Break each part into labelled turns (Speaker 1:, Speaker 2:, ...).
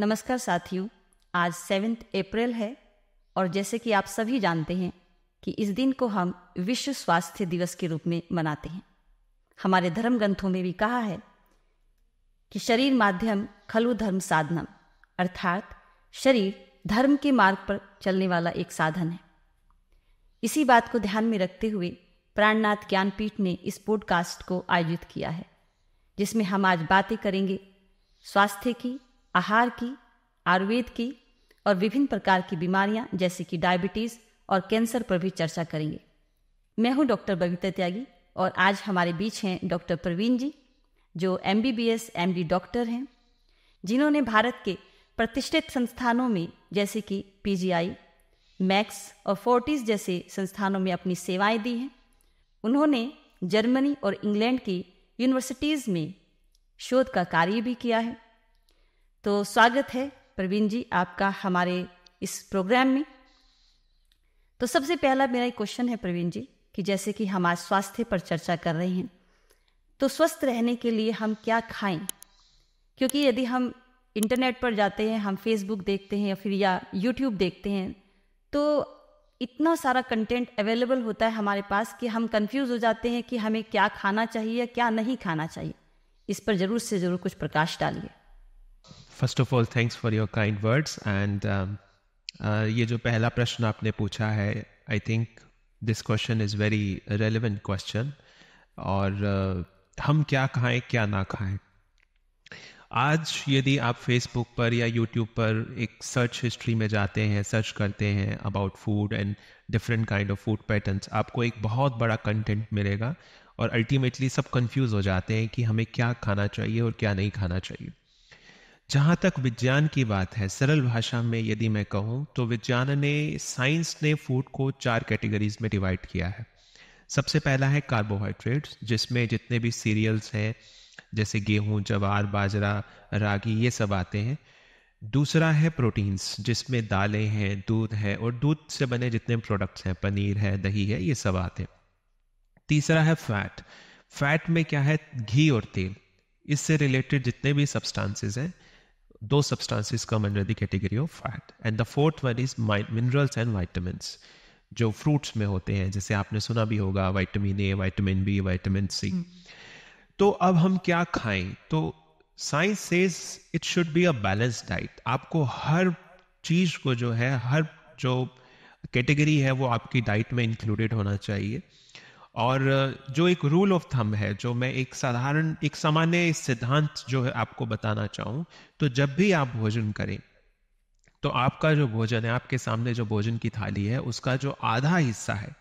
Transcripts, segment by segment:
Speaker 1: नमस्कार साथियों आज सेवेंथ अप्रैल है और जैसे कि आप सभी जानते हैं कि इस दिन को हम विश्व स्वास्थ्य दिवस के रूप में मनाते हैं हमारे धर्म ग्रंथों में भी कहा है कि शरीर माध्यम खलु धर्म साधनम अर्थात शरीर धर्म के मार्ग पर चलने वाला एक साधन है इसी बात को ध्यान में रखते हुए प्राणनाथ ज्ञानपीठ ने इस पॉडकास्ट को आयोजित किया है जिसमें हम आज बातें करेंगे स्वास्थ्य की आहार की आयुर्वेद की और विभिन्न प्रकार की बीमारियां जैसे कि डायबिटीज़ और कैंसर पर भी चर्चा करेंगे मैं हूं डॉक्टर बबीता त्यागी और आज हमारे बीच हैं डॉक्टर प्रवीण जी जो M B B S M D doctor हैं जिन्होंने भारत के प्रतिष्ठित संस्थानों में जैसे कि पी जी आई मैक्स और फोर्टिस जैसे संस्थानों में अपनी सेवाएं दी हैं उन्होंने जर्मनी और इंग्लैंड की यूनिवर्सिटीज़ में शोध का कार्य भी किया है तो स्वागत है प्रवीण जी आपका हमारे इस प्रोग्राम में तो सबसे पहला मेरा एक क्वेश्चन है प्रवीण जी कि जैसे कि हम आज स्वास्थ्य पर चर्चा कर रहे हैं तो स्वस्थ रहने के लिए हम क्या खाएं क्योंकि यदि हम इंटरनेट पर जाते हैं हम फेसबुक देखते हैं या फिर या यूट्यूब देखते हैं तो इतना सारा कंटेंट अवेलेबल होता है हमारे पास कि हम कंफ्यूज हो जाते हैं कि हमें क्या खाना चाहिए या क्या नहीं खाना चाहिए इस पर ज़रूर से ज़रूर कुछ प्रकाश डालिए
Speaker 2: first of all thanks for your kind words and ये जो पहला प्रश्न आपने पूछा है I think this question is very relevant question और uh, हम क्या खाएं क्या ना खाएं आज यदि आप फेसबुक पर या यूट्यूब पर एक सर्च हिस्ट्री में जाते हैं सर्च करते हैं about food and different kind of food patterns आपको एक बहुत बड़ा कंटेंट मिलेगा और अल्टीमेटली सब कंफ्यूज हो जाते हैं कि हमें क्या खाना चाहिए और क्या नहीं खाना चाहिए जहाँ तक विज्ञान की बात है सरल भाषा में यदि मैं कहूँ तो विज्ञान ने साइंस ने फूड को चार कैटेगरीज में डिवाइड किया है सबसे पहला है कार्बोहाइड्रेट्स जिसमें जितने भी सीरियल्स हैं जैसे गेहूँ जवार बाजरा रागी ये सब आते हैं दूसरा है प्रोटीन्स जिसमें दालें हैं दूध है और दूध से बने जितने प्रोडक्ट्स हैं पनीर है दही है ये सब आते हैं तीसरा है फैट फैट में क्या है घी और तेल इससे रिलेटेड जितने भी सब्सटेंसेस हैं those substances come under the category of fat and the fourth one is minerals and vitamins जो फ्रूट्स में होते हैं जैसे आपने सुना भी होगा vitamin A vitamin B vitamin C तो अब हम क्या खाएं तो science says it should be a balance diet आपको हर चीज को जो है हर जो कैटेगरी है वो आपकी डाइट में इंक्लूडेड होना चाहिए और जो एक रूल ऑफ थंब है जो मैं एक साधारण एक सामान्य सिद्धांत जो है आपको बताना चाहूं तो जब भी आप भोजन करें तो आपका जो भोजन है आपके सामने जो भोजन की थाली है उसका जो आधा हिस्सा है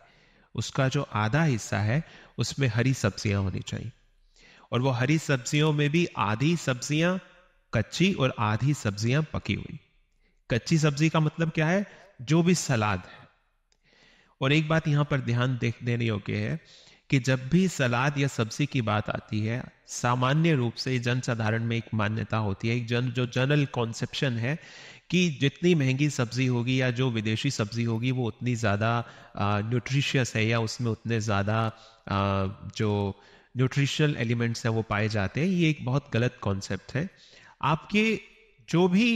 Speaker 2: उसका जो आधा हिस्सा है उसमें हरी सब्जियां होनी चाहिए और वो हरी सब्जियों में भी आधी सब्जियां कच्ची और आधी सब्जियां पकी हुई कच्ची सब्जी का मतलब क्या है जो भी सलाद है और एक बात यहाँ पर ध्यान देख देने योग्य है कि जब भी सलाद या सब्जी की बात आती है सामान्य रूप से जनसाधारण में एक मान्यता होती है एक जन जो जनरल कॉन्सेप्शन है कि जितनी महंगी सब्जी होगी या जो विदेशी सब्जी होगी वो उतनी ज़्यादा न्यूट्रिशियस है या उसमें उतने ज़्यादा जो न्यूट्रिशनल एलिमेंट्स हैं वो पाए जाते हैं ये एक बहुत गलत कॉन्सेप्ट है आपके जो भी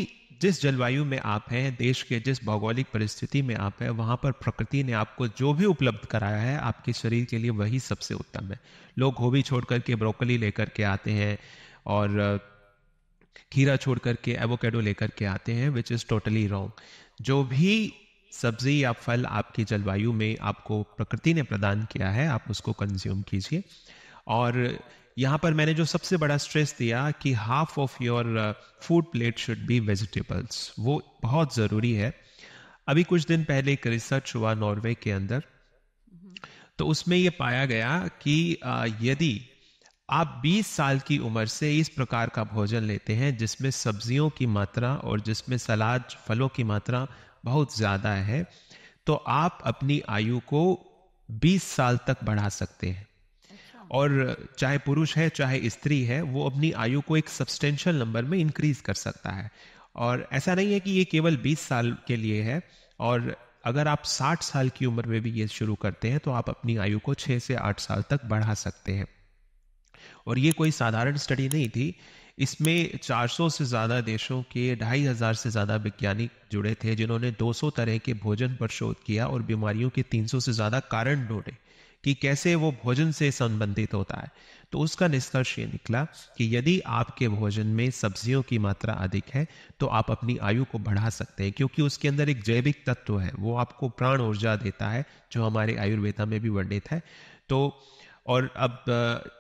Speaker 2: जिस जलवायु में आप हैं देश के जिस भौगोलिक परिस्थिति में आप हैं वहाँ पर प्रकृति ने आपको जो भी उपलब्ध कराया है आपके शरीर के लिए वही सबसे उत्तम है लोग गोभी छोड़ करके ब्रोकली लेकर के आते हैं और खीरा छोड़ करके एवोकेडो लेकर के आते हैं विच इज़ टोटली रॉन्ग जो भी सब्जी या फल आपकी जलवायु में आपको प्रकृति ने प्रदान किया है आप उसको कंज्यूम कीजिए और यहाँ पर मैंने जो सबसे बड़ा स्ट्रेस दिया कि half of your food plate should be vegetables वो बहुत ज़रूरी है अभी कुछ दिन पहले एक रिसर्च हुआ नॉर्वे के अंदर हम्म। तो उसमें ये पाया गया कि uh, यदि आप 20 साल की उम्र से इस प्रकार का भोजन लेते हैं जिसमें सब्जियों की मात्रा और जिसमें सलाद फलों की मात्रा बहुत ज़्यादा है तो आप अपनी आयु को 20 साल तक बढ़ा सकते हैं और चाहे पुरुष है चाहे स्त्री है वो अपनी आयु को एक सब्सटेंशियल नंबर में इंक्रीज कर सकता है और ऐसा नहीं है कि ये केवल 20 साल के लिए है और अगर आप 60 साल की उम्र में भी ये शुरू करते हैं तो आप अपनी आयु को 6 से 8 साल तक बढ़ा सकते हैं और ये कोई साधारण स्टडी नहीं थी इसमें 400 से ज़्यादा देशों के ढाई हज़ार से ज़्यादा वैज्ञानिक जुड़े थे जिन्होंने 200 तरह के भोजन पर शोध किया और बीमारियों के 300 से ज़्यादा कारण ढूंढे कि कैसे वो भोजन से संबंधित होता है तो उसका निष्कर्ष ये निकला कि यदि आपके भोजन में सब्जियों की मात्रा अधिक है तो आप अपनी आयु को बढ़ा सकते हैं क्योंकि उसके अंदर एक जैविक तत्व है वो आपको प्राण ऊर्जा देता है जो हमारे आयुर्वेदा में भी वर्णित है तो और अब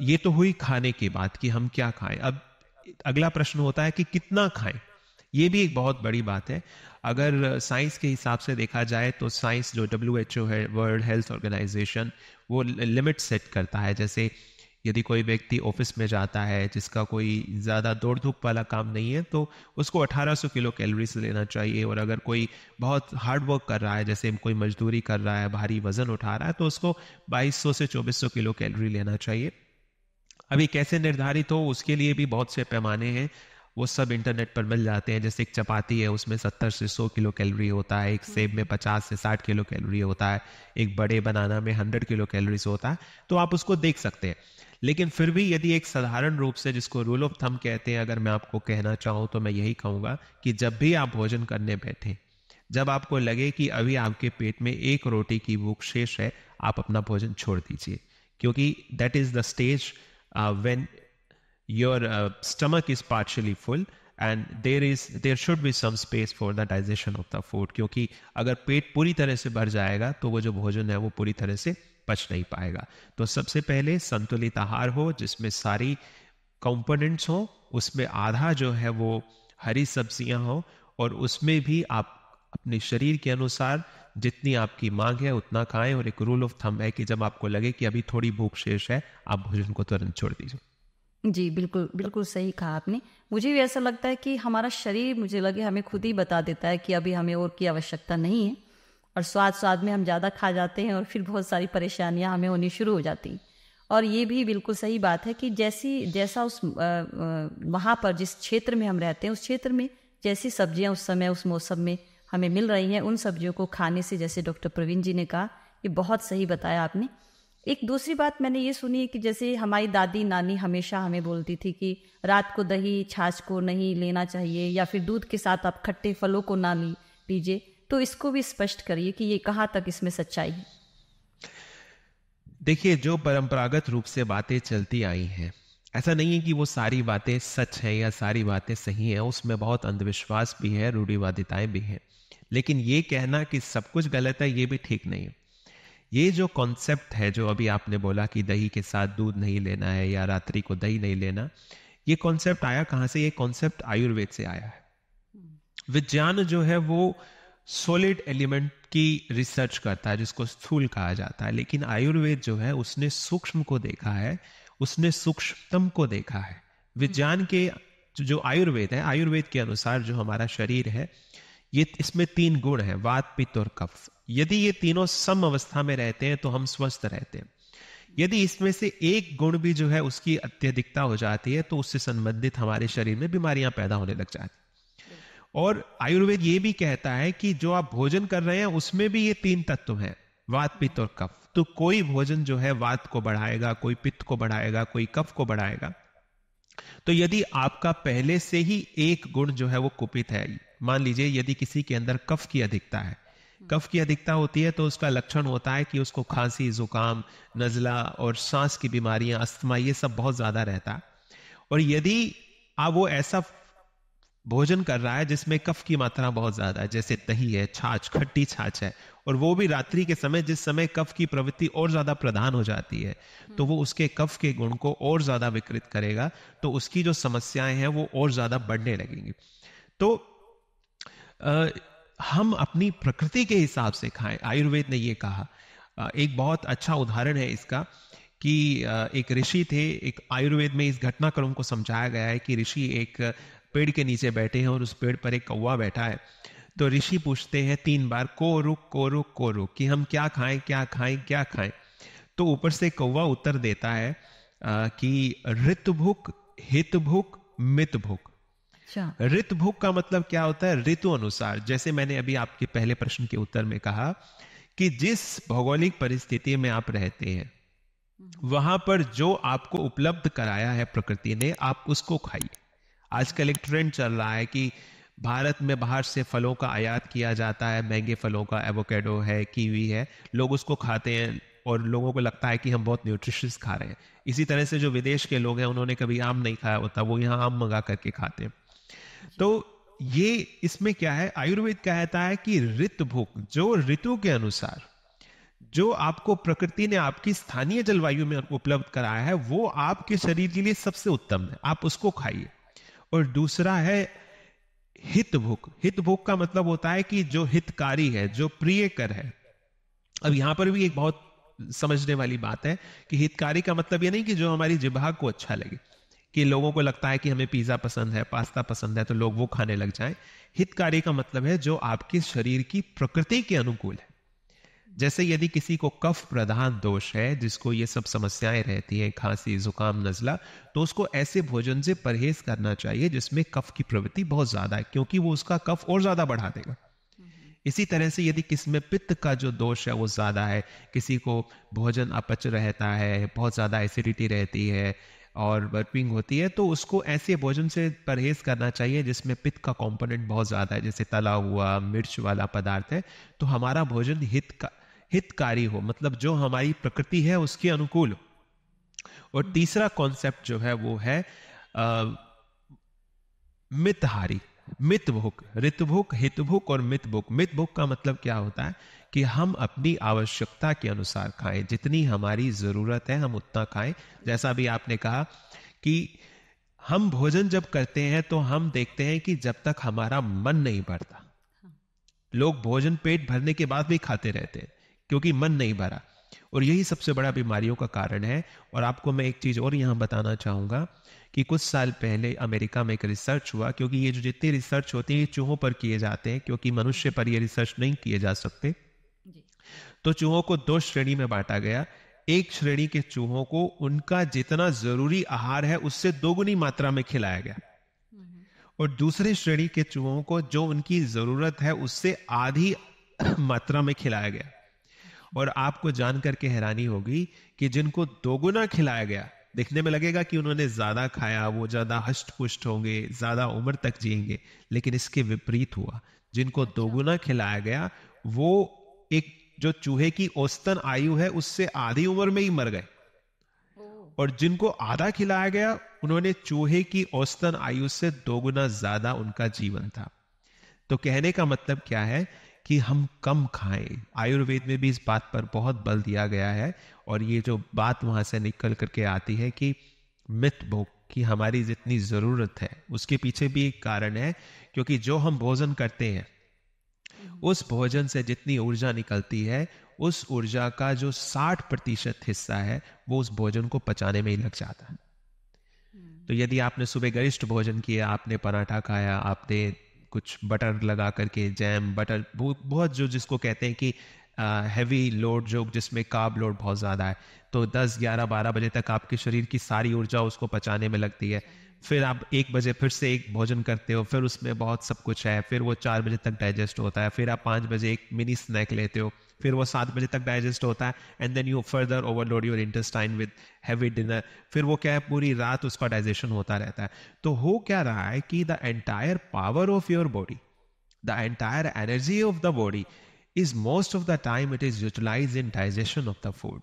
Speaker 2: ये तो हुई खाने की बात कि हम क्या खाएं अब अगला प्रश्न होता है कि कितना खाएं ये भी एक बहुत बड़ी बात है अगर साइंस के हिसाब से देखा जाए तो साइंस जो डब्ल्यू एच ओ है वर्ल्ड हेल्थ ऑर्गेनाइजेशन वो लिमिट सेट करता है जैसे यदि कोई व्यक्ति ऑफिस में जाता है जिसका कोई ज़्यादा दौड़ धूप वाला काम नहीं है तो उसको 1800 किलो कैलोरीज लेना चाहिए और अगर कोई बहुत हार्ड वर्क कर रहा है जैसे कोई मजदूरी कर रहा है भारी वजन उठा रहा है तो उसको 2200 से 2400 किलो कैलोरी लेना चाहिए अभी कैसे निर्धारित हो उसके लिए भी बहुत से पैमाने हैं वो सब इंटरनेट पर मिल जाते हैं जैसे एक चपाती है उसमें सत्तर से सौ किलो कैलोरी होता है एक सेब में पचास से साठ किलो कैलोरी होता है एक बड़े बनाना में हंड्रेड किलो कैलोरीज होता है तो आप उसको देख सकते हैं लेकिन फिर भी यदि एक साधारण रूप से जिसको रूल ऑफ थम कहते हैं अगर मैं आपको कहना चाहूँ तो मैं यही कहूँगा कि जब भी आप भोजन करने बैठे जब आपको लगे कि अभी आपके पेट में एक रोटी की भूख शेष है आप अपना भोजन छोड़ दीजिए क्योंकि that is the stage when your uh, stomach is partially full and there is there should be some space for the digestion of the food क्योंकि अगर पेट पूरी तरह से भर जाएगा तो वो जो भोजन है वो पूरी तरह से पच नहीं पाएगा तो सबसे पहले संतुलित आहार हो जिसमें सारी कंपोनेंट्स हो उसमें आधा जो है वो हरी सब्जियां हो और उसमें भी आप अपने शरीर के अनुसार जितनी आपकी मांग है उतना खाएं और एक रूल ऑफ थंब है कि जब आपको लगे कि अभी थोड़ी भूख शेष है आप भोजन को तुरंत छोड़ दीजिए
Speaker 1: जी, बिल्कुल, बिल्कुल सही कहा आपने। मुझे भी ऐसा लगता है कि हमारा शरीर मुझे लगे हमें खुद ही बता देता है कि अभी हमें और की आवश्यकता नहीं है और स्वाद-स्वाद में हम ज़्यादा खा जाते हैं और फिर बहुत सारी परेशानियाँ हमें होनी शुरू हो जाती और ये भी बिल्कुल सही बात है कि जैसी जैसा उस वहाँ पर जिस क्षेत्र में हम रहते हैं उस क्षेत्र में जैसी सब्जियाँ उस समय उस मौसम में हमें मिल रही हैं उन सब्जियों को खाने से जैसे डॉक्टर प्रवीण जी ने कहा, ये बहुत सही बताया आपने। एक दूसरी बात मैंने ये सुनी है कि जैसे हमारी दादी नानी हमेशा हमें बोलती थी कि रात को दही छाछ को नहीं लेना चाहिए या फिर दूध के साथ आप खट्टे फलों को ना लीजिए तो इसको भी स्पष्ट करिए कि ये कहाँ तक इसमें सच्चाई है
Speaker 2: देखिए जो परंपरागत रूप से बातें चलती आई हैं ऐसा नहीं है कि वो सारी बातें सच हैं या सारी बातें सही हैं उसमें बहुत अंधविश्वास भी है रूढ़िवादिताएं भी हैं लेकिन ये कहना कि सब कुछ गलत है ये भी ठीक नहीं है ये जो कॉन्सेप्ट है जो अभी आपने बोला कि दही के साथ दूध नहीं लेना है या रात्रि को दही नहीं लेना ये कॉन्सेप्ट आया कहाँ से ये कॉन्सेप्ट आयुर्वेद से आया है विज्ञान जो है वो सॉलिड एलिमेंट की रिसर्च करता है जिसको स्थूल कहा जाता है लेकिन आयुर्वेद जो है उसने सूक्ष्म को देखा है उसने सूक्ष्मतम को देखा है विज्ञान के जो आयुर्वेद है आयुर्वेद के अनुसार जो हमारा शरीर है ये इसमें तीन गुण हैं वात पित्त और कफ यदि ये तीनों सम अवस्था में रहते हैं तो हम स्वस्थ रहते हैं यदि इसमें से एक गुण भी जो है उसकी अत्यधिकता हो जाती है तो उससे संबंधित हमारे शरीर में बीमारियां पैदा होने लग जाती और आयुर्वेद ये भी कहता है कि जो आप भोजन कर रहे हैं उसमें भी ये तीन तत्व हैं वात पित्त और कफ तो कोई भोजन जो है वात को बढ़ाएगा कोई पित्त को बढ़ाएगा कोई कफ को बढ़ाएगा तो यदि आपका पहले से ही एक गुण जो है वो कुपित है मान लीजिए यदि किसी के अंदर कफ की अधिकता है कफ की अधिकता होती है तो उसका लक्षण होता है कि उसको खांसी जुकाम नज़ला और सांस की बीमारियां अस्थमा ये सब बहुत ज़्यादा रहता और यदि आप वो ऐसा भोजन कर रहा है जिसमें कफ की मात्रा बहुत ज़्यादा है जैसे दही है छाछ खट्टी छाछ है और वो भी रात्रि के समय जिस समय कफ की प्रवृत्ति और ज़्यादा प्रधान हो जाती है हम्म। तो वो उसके कफ के गुण को और ज़्यादा विकृत करेगा तो उसकी जो समस्याएं हैं वो और ज़्यादा बढ़ने लगेंगी तो आ, हम अपनी प्रकृति के हिसाब से खाएं आयुर्वेद ने ये कहा आ, एक बहुत अच्छा उदाहरण है इसका कि एक ऋषि थे एक आयुर्वेद में इस घटनाक्रम को समझाया गया है कि ऋषि एक पेड़ के नीचे बैठे हैं और उस पेड़ पर एक कौवा बैठा है तो ऋषि पूछते हैं तीन बार को रुक को रुक को रुक कि हम क्या खाएं क्या खाएं क्या खाएं तो ऊपर से कौवा उत्तर देता है आ, कि ऋतुभुक हितभुक मितभुक अच्छा ऋत भोग का मतलब क्या होता है ऋतु अनुसार जैसे मैंने अभी आपके पहले प्रश्न के उत्तर में कहा कि जिस भौगोलिक परिस्थिति में आप रहते हैं हम्म। वहां पर जो आपको उपलब्ध कराया है प्रकृति ने आप उसको खाइए आजकल एक ट्रेंड चल रहा है कि भारत में बाहर से फलों का आयात किया जाता है महंगे फलों का एवोकेडो है कीवी है लोग उसको खाते हैं और लोगों को लगता है कि हम बहुत न्यूट्रिशियस खा रहे हैं इसी तरह से जो विदेश के लोग हैं उन्होंने कभी आम नहीं खाया होता वो यहाँ आम मंगा करके खाते हैं तो ये इसमें क्या है आयुर्वेद कहता है कि ऋतु जो ऋतु के अनुसार जो आपको प्रकृति ने आपकी स्थानीय जलवायु में उपलब्ध कराया है वो आपके शरीर के लिए सबसे उत्तम है आप उसको खाइए और दूसरा है हित भूख हित भूख का मतलब होता है कि जो हितकारी है जो प्रिय कर है अब यहां पर भी एक बहुत समझने वाली बात है कि हितकारी का मतलब यह नहीं कि जो हमारी जिभा को अच्छा लगे कि लोगों को लगता है कि हमें पिज़्ज़ा पसंद है पास्ता पसंद है तो लोग वो खाने लग जाएं हितकारी का मतलब है जो आपके शरीर की प्रकृति के अनुकूल है जैसे यदि किसी को कफ प्रधान दोष है जिसको ये सब समस्याएं रहती हैं खांसी जुकाम नज़ला तो उसको ऐसे भोजन से परहेज करना चाहिए जिसमें कफ की प्रवृत्ति बहुत ज़्यादा है क्योंकि वो उसका कफ और ज़्यादा बढ़ा देगा इसी तरह से यदि किसी में पित्त का जो दोष है वो ज़्यादा है किसी को भोजन अपच रहता है बहुत ज़्यादा एसिडिटी रहती है और बर्पिंग होती है तो उसको ऐसे भोजन से परहेज करना चाहिए जिसमें पित्त का कंपोनेंट बहुत ज़्यादा है जैसे तला हुआ मिर्च वाला पदार्थ है तो हमारा भोजन हित का हितकारी हो मतलब जो हमारी प्रकृति है उसके अनुकूल हो और तीसरा कॉन्सेप्ट जो है वो है मितहारी मित मितभुक ऋतभुक हितभुक और मित मित भुक का मतलब क्या होता है कि हम अपनी आवश्यकता के अनुसार खाएं जितनी हमारी ज़रूरत है हम उतना खाएं जैसा भी आपने कहा कि हम भोजन जब करते हैं तो हम देखते हैं कि जब तक हमारा मन नहीं भरता लोग भोजन पेट भरने के बाद भी खाते रहते हैं क्योंकि मन नहीं भरा और यही सबसे बड़ा बीमारियों का कारण है और आपको मैं एक चीज और यहां बताना चाहूंगा कि कुछ साल पहले अमेरिका में एक रिसर्च हुआ क्योंकि ये जो जितनी रिसर्च होते हैं ये चूहों पर किए जाते हैं क्योंकि मनुष्य पर ये रिसर्च नहीं किए जा सकते तो चूहों को दो श्रेणी में बांटा गया एक श्रेणी के चूहों को उनका जितना जरूरी आहार है उससे दोगुनी मात्रा में खिलाया गया और दूसरे श्रेणी के चूहों को जो उनकी जरूरत है उससे आधी मात्रा में खिलाया गया और आपको जान करके हैरानी होगी कि जिनको दोगुना खिलाया गया देखने में लगेगा कि उन्होंने ज्यादा खाया वो ज्यादा हष्ट पुष्ट होंगे ज्यादा उम्र तक जिएंगे लेकिन इसके विपरीत हुआ जिनको अच्छा। दोगुना खिलाया गया वो एक जो चूहे की औसतन आयु है उससे आधी उम्र में ही मर गए और जिनको आधा खिलाया गया उन्होंने चूहे की औसतन आयु से दोगुना ज्यादा उनका जीवन था तो कहने का मतलब क्या है कि हम कम खाएं आयुर्वेद में भी इस बात पर बहुत बल दिया गया है और ये जो बात वहां से निकल करके आती है कि मित भोग की हमारी जितनी ज़रूरत है उसके पीछे भी एक कारण है क्योंकि जो हम भोजन करते हैं उस भोजन से जितनी ऊर्जा निकलती है उस ऊर्जा का जो 60 प्रतिशत हिस्सा है वो उस भोजन को पचाने में ही लग जाता है हम्म। तो यदि आपने सुबह गरिष्ठ भोजन किया आपने पराठा खाया आपने कुछ बटर लगा करके जैम बटर बहुत जो जिसको कहते हैं कि हैवी लोड जो जिसमें काब लोड बहुत ज़्यादा है तो 10 11 12 बजे तक आपके शरीर की सारी ऊर्जा उसको पचाने में लगती है फिर आप एक बजे फिर से एक भोजन करते हो फिर उसमें बहुत सब कुछ है फिर वो चार बजे तक डाइजेस्ट होता है फिर आप पाँच बजे एक मिनी स्नैक लेते हो फिर वो सात बजे तक डाइजेस्ट होता है and then you further overload your intestine with heavy dinner फिर वो क्या है पूरी रात उसका डाइजेशन होता रहता है तो हो क्या रहा है कि the entire power of your body the entire energy of the body is most of the time it is utilise in digestion of the food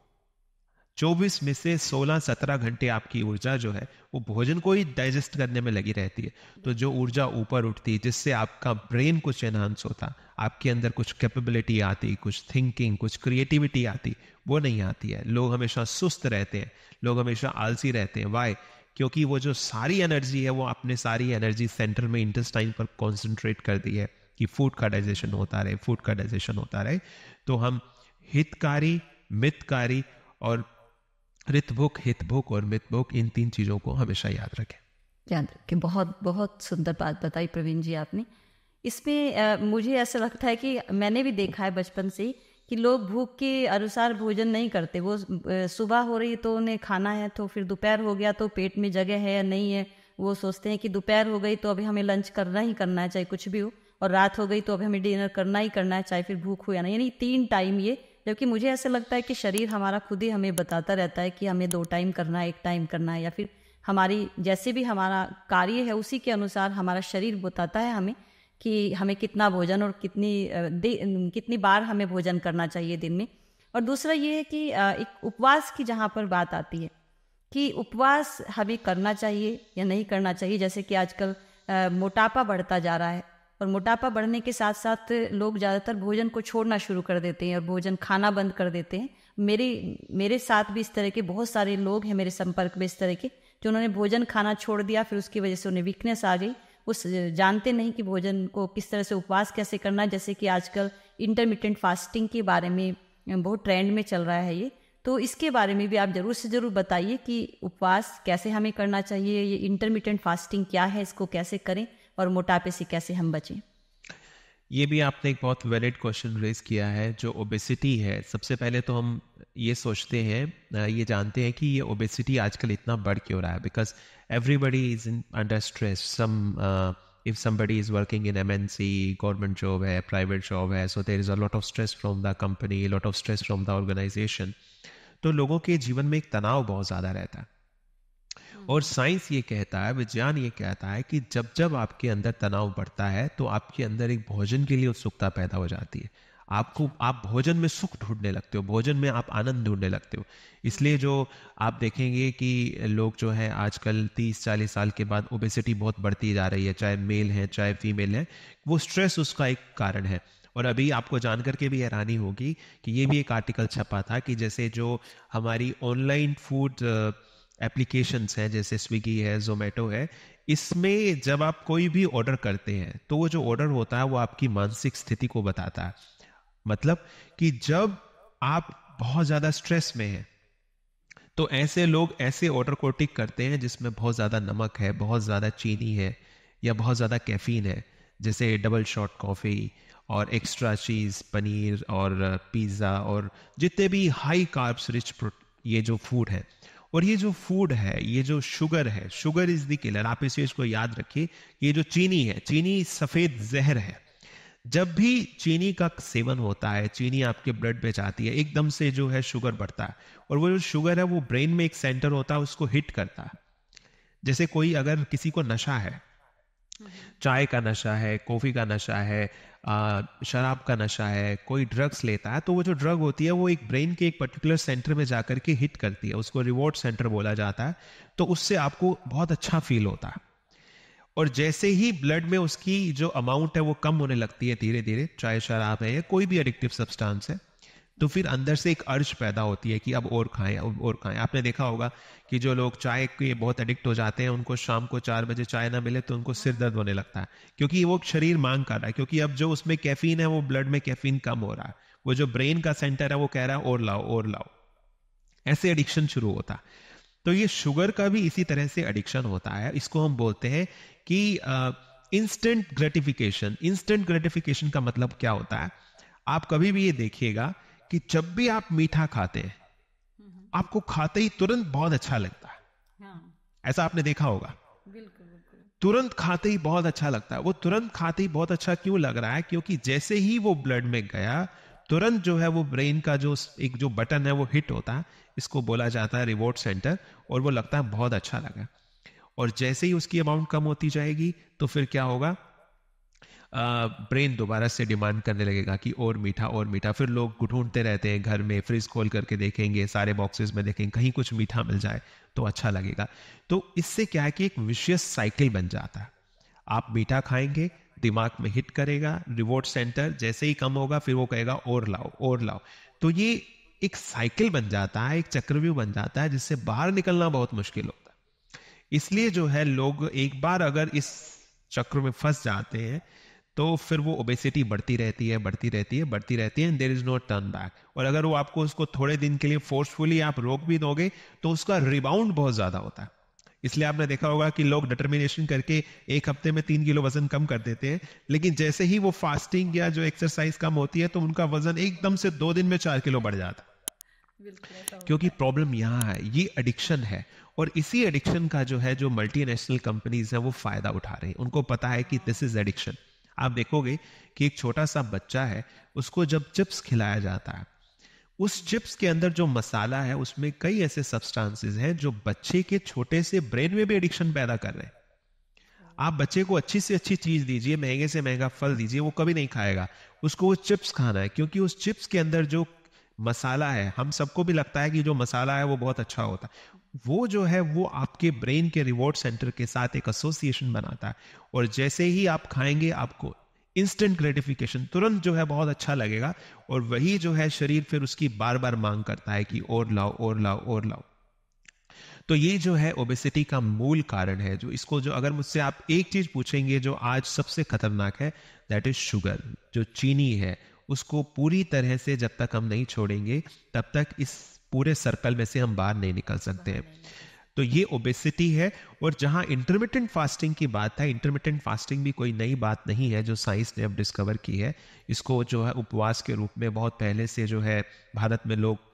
Speaker 2: चौबीस में से सोलह सत्रह घंटे आपकी ऊर्जा जो है वो भोजन को ही डाइजेस्ट करने में लगी रहती है तो जो ऊर्जा ऊपर उठती है जिससे आपका ब्रेन कुछ एनहांस होता आपके अंदर कुछ कैपेबिलिटी आती कुछ थिंकिंग कुछ क्रिएटिविटी आती वो नहीं आती है लोग हमेशा सुस्त रहते हैं लोग हमेशा आलसी रहते हैं वाई क्योंकि वो जो सारी एनर्जी है वो अपने सारी एनर्जी सेंटर में इंटेस्टाइन पर कॉन्सेंट्रेट कर दी है कि फूड का डाइजेशन होता रहे फूड का डाइजेशन होता रहे तो हम हितकारी मितकारी और ऋतभुक हितभुक और मितभुक इन तीन चीज़ों को हमेशा याद रखें
Speaker 1: याद रखें बहुत बहुत सुंदर बात बताई प्रवीण जी आपने इसमें मुझे ऐसा लगता है कि मैंने भी देखा है बचपन से कि लोग भूख के अनुसार भोजन नहीं करते वो सुबह हो रही तो उन्हें खाना है तो फिर दोपहर हो गया तो पेट में जगह है या नहीं है वो सोचते हैं कि दोपहर हो गई तो अभी हमें लंच करना ही करना है चाहे कुछ भी हो और रात हो गई तो अभी हमें डिनर करना ही करना है चाहे फिर भूख हो या नहीं यानी तीन टाइम ये जबकि मुझे ऐसे लगता है कि शरीर हमारा खुद ही हमें बताता रहता है कि हमें दो टाइम करना है एक टाइम करना है या फिर हमारी जैसे भी हमारा कार्य है उसी के अनुसार हमारा शरीर बताता है हमें कि हमें कितना भोजन और कितनी कितनी बार हमें भोजन करना चाहिए दिन में और दूसरा ये है कि एक उपवास की जहाँ पर बात आती है कि उपवास हमें करना चाहिए या नहीं करना चाहिए जैसे कि आजकल मोटापा बढ़ता जा रहा है और मोटापा बढ़ने के साथ साथ लोग ज़्यादातर भोजन को छोड़ना शुरू कर देते हैं और भोजन खाना बंद कर देते हैं मेरे मेरे साथ भी इस तरह के बहुत सारे लोग हैं मेरे संपर्क में इस तरह के जो उन्होंने भोजन खाना छोड़ दिया फिर उसकी वजह से उन्हें वीकनेस आ गई वो जानते नहीं कि भोजन को किस तरह से उपवास कैसे करना जैसे कि आजकल इंटरमीडियंट फास्टिंग के बारे में बहुत ट्रेंड में चल रहा है ये तो इसके बारे में भी आप ज़रूर से ज़रूर बताइए कि उपवास कैसे हमें करना चाहिए ये इंटरमीडियंट फास्टिंग क्या है इसको कैसे करें और मोटापे से कैसे हम बचें
Speaker 2: ये भी आपने एक बहुत वैलिड क्वेश्चन रेज किया है जो ओबेसिटी है सबसे पहले तो हम ये सोचते हैं ये जानते हैं कि ये ओबेसिटी आजकल इतना बढ़ क्यों रहा है because everybody is in under stress some if somebody is working in mnc government job है प्राइवेट जॉब है so there is a lot of stress from the company lot of stress from the organisation तो लोगों के जीवन में एक तनाव बहुत ज़्यादा रहता है और साइंस ये कहता है विज्ञान ये कहता है कि जब जब आपके अंदर तनाव बढ़ता है तो आपके अंदर एक भोजन के लिए उत्सुकता पैदा हो जाती है आपको आप भोजन में सुख ढूंढने लगते हो भोजन में आप आनंद ढूंढने लगते हो इसलिए जो आप देखेंगे कि लोग जो है आजकल 30 40 साल के बाद ओबेसिटी बहुत बढ़ती जा रही है चाहे मेल है चाहे फीमेल है वो स्ट्रेस उसका एक कारण है और अभी आपको जानकर के भी हैरानी होगी कि ये भी एक आर्टिकल छपा था कि जैसे जो हमारी ऑनलाइन फूड एप्लीकेशंस है जैसे स्विगी है जोमेटो है इसमें जब आप कोई भी ऑर्डर करते हैं तो वो जो ऑर्डर होता है वो आपकी मानसिक स्थिति को बताता है मतलब कि जब आप बहुत ज़्यादा स्ट्रेस में हैं तो ऐसे लोग ऐसे ऑर्डर को टिक करते हैं जिसमें बहुत ज़्यादा नमक है बहुत ज़्यादा चीनी है या बहुत ज़्यादा कैफीन है जैसे डबल शॉट कॉफ़ी और एक्स्ट्रा चीज़ पनीर और पिज़्ज़ा और जितने भी हाई कार्ब्स रिच ये जो फूड है और ये जो फूड है ये जो शुगर है शुगर इज द किलर आप इस चीज को याद रखिए ये जो चीनी है चीनी सफेद जहर है जब भी चीनी का सेवन होता है चीनी आपके ब्लड में जाती है एकदम से जो है शुगर बढ़ता है और वो जो शुगर है वो ब्रेन में एक सेंटर होता है उसको हिट करता है जैसे कोई अगर किसी को नशा है चाय का नशा है कॉफी का नशा है शराब का नशा है कोई ड्रग्स लेता है तो वो जो ड्रग होती है वो एक ब्रेन के एक पर्टिकुलर सेंटर में जा के हिट करती है उसको रिवॉर्ड सेंटर बोला जाता है तो उससे आपको बहुत अच्छा फील होता है और जैसे ही ब्लड में उसकी जो अमाउंट है वो कम होने लगती है धीरे धीरे चाहे शराब है या कोई भी एडिक्टिव सब्सटेंस है तो फिर अंदर से एक अर्ज पैदा होती है कि अब और खाएं अब और खाएं आपने देखा होगा कि जो लोग चाय के बहुत एडिक्ट हो जाते हैं उनको शाम को चार बजे चाय ना मिले तो उनको सिर दर्द होने लगता है क्योंकि वो शरीर मांग कर रहा है क्योंकि अब जो उसमें कैफीन है वो ब्लड में कैफीन कम हो रहा है वो जो ब्रेन का सेंटर है वो कह रहा है और लाओ और लाओ ऐसे एडिक्शन शुरू होता तो ये शुगर का भी इसी तरह से एडिक्शन होता है इसको हम बोलते हैं कि इंस्टेंट ग्रेटिफिकेशन इंस्टेंट ग्रेटिफिकेशन का मतलब क्या होता है आप कभी भी ये देखिएगा कि जब भी आप मीठा खाते हैं हम्म। आपको खाते ही तुरंत बहुत अच्छा लगता है हाँ। ऐसा आपने देखा होगा तुरंत खाते ही बहुत अच्छा लगता है वो तुरंत खाते ही बहुत अच्छा क्यों लग रहा है क्योंकि जैसे ही वो ब्लड में गया तुरंत जो है वो ब्रेन का जो एक जो बटन है वो हिट होता है इसको बोला जाता है रिवॉर्ड सेंटर और वो लगता है बहुत अच्छा लगा और जैसे ही उसकी अमाउंट कम होती जाएगी तो फिर क्या होगा ब्रेन दोबारा से डिमांड करने लगेगा कि और मीठा और मीठा फिर लोग ढूंढते रहते हैं घर में फ्रिज खोल करके देखेंगे सारे बॉक्सेस में देखेंगे कहीं कुछ मीठा मिल जाए तो अच्छा लगेगा तो इससे क्या है कि एक विशेष साइकिल बन जाता है आप मीठा खाएंगे दिमाग में हिट करेगा रिवॉर्ड सेंटर जैसे ही कम होगा फिर वो कहेगा और लाओ और लाओ तो ये एक साइकिल बन जाता है एक चक्रव्यूह बन जाता है जिससे बाहर निकलना बहुत मुश्किल होता है इसलिए जो है लोग एक बार अगर इस चक्र में फंस जाते हैं तो फिर वो ओबेसिटी बढ़ती रहती है बढ़ती रहती है बढ़ती रहती है there is no turn back और अगर वो आपको उसको थोड़े दिन के लिए फोर्सफुली आप रोक भी दोगे तो उसका रिबाउंड बहुत ज्यादा होता है इसलिए आपने देखा होगा कि लोग डिटर्मिनेशन करके एक हफ्ते में तीन किलो वजन कम कर देते हैं लेकिन जैसे ही वो फास्टिंग या जो एक्सरसाइज कम होती है तो उनका वजन एकदम से दो दिन में चार किलो बढ़ जाता क्योंकि प्रॉब्लम यहाँ है ये एडिक्शन है और इसी एडिक्शन का जो है जो मल्टीनेशनल कंपनीज हैं वो फायदा उठा रही हैं उनको पता है कि दिस इज एडिक्शन आप देखोगे कि एक छोटा सा बच्चा है उसको जब चिप्स खिलाया जाता है उस चिप्स के अंदर जो मसाला है उसमें कई ऐसे सब्सटेंसेस हैं जो बच्चे के छोटे से ब्रेन में भी एडिक्शन पैदा कर रहे हैं आप बच्चे को अच्छी से अच्छी चीज दीजिए महंगे से महंगा फल दीजिए वो कभी नहीं खाएगा उसको वो चिप्स खाना है क्योंकि उस चिप्स के अंदर जो मसाला है हम सबको भी लगता है कि जो मसाला है वो बहुत अच्छा होता है वो जो है वो आपके ब्रेन के रिवॉर्ड सेंटर के साथ एक एसोसिएशन बनाता है और जैसे ही आप खाएंगे आपको इंस्टेंट ग्रेटिफिकेशन तुरंत जो है बहुत अच्छा लगेगा और वही जो है शरीर फिर उसकी बार बार मांग करता है कि और लाओ और लाओ और लाओ तो ये जो है ओबेसिटी का मूल कारण है जो इसको जो अगर मुझसे आप एक चीज पूछेंगे जो आज सबसे खतरनाक है दैट इज शुगर जो चीनी है उसको पूरी तरह से जब तक हम नहीं छोड़ेंगे तब तक इस पूरे सर्कल में से हम बाहर नहीं निकल सकते हैं तो ये ओबेसिटी है और जहां इंटरमीडियंट फास्टिंग की बात है इंटरमीडियंट फास्टिंग भी कोई नई बात नहीं है जो साइंस ने अब डिस्कवर की है इसको जो है उपवास के रूप में बहुत पहले से जो है भारत में लोग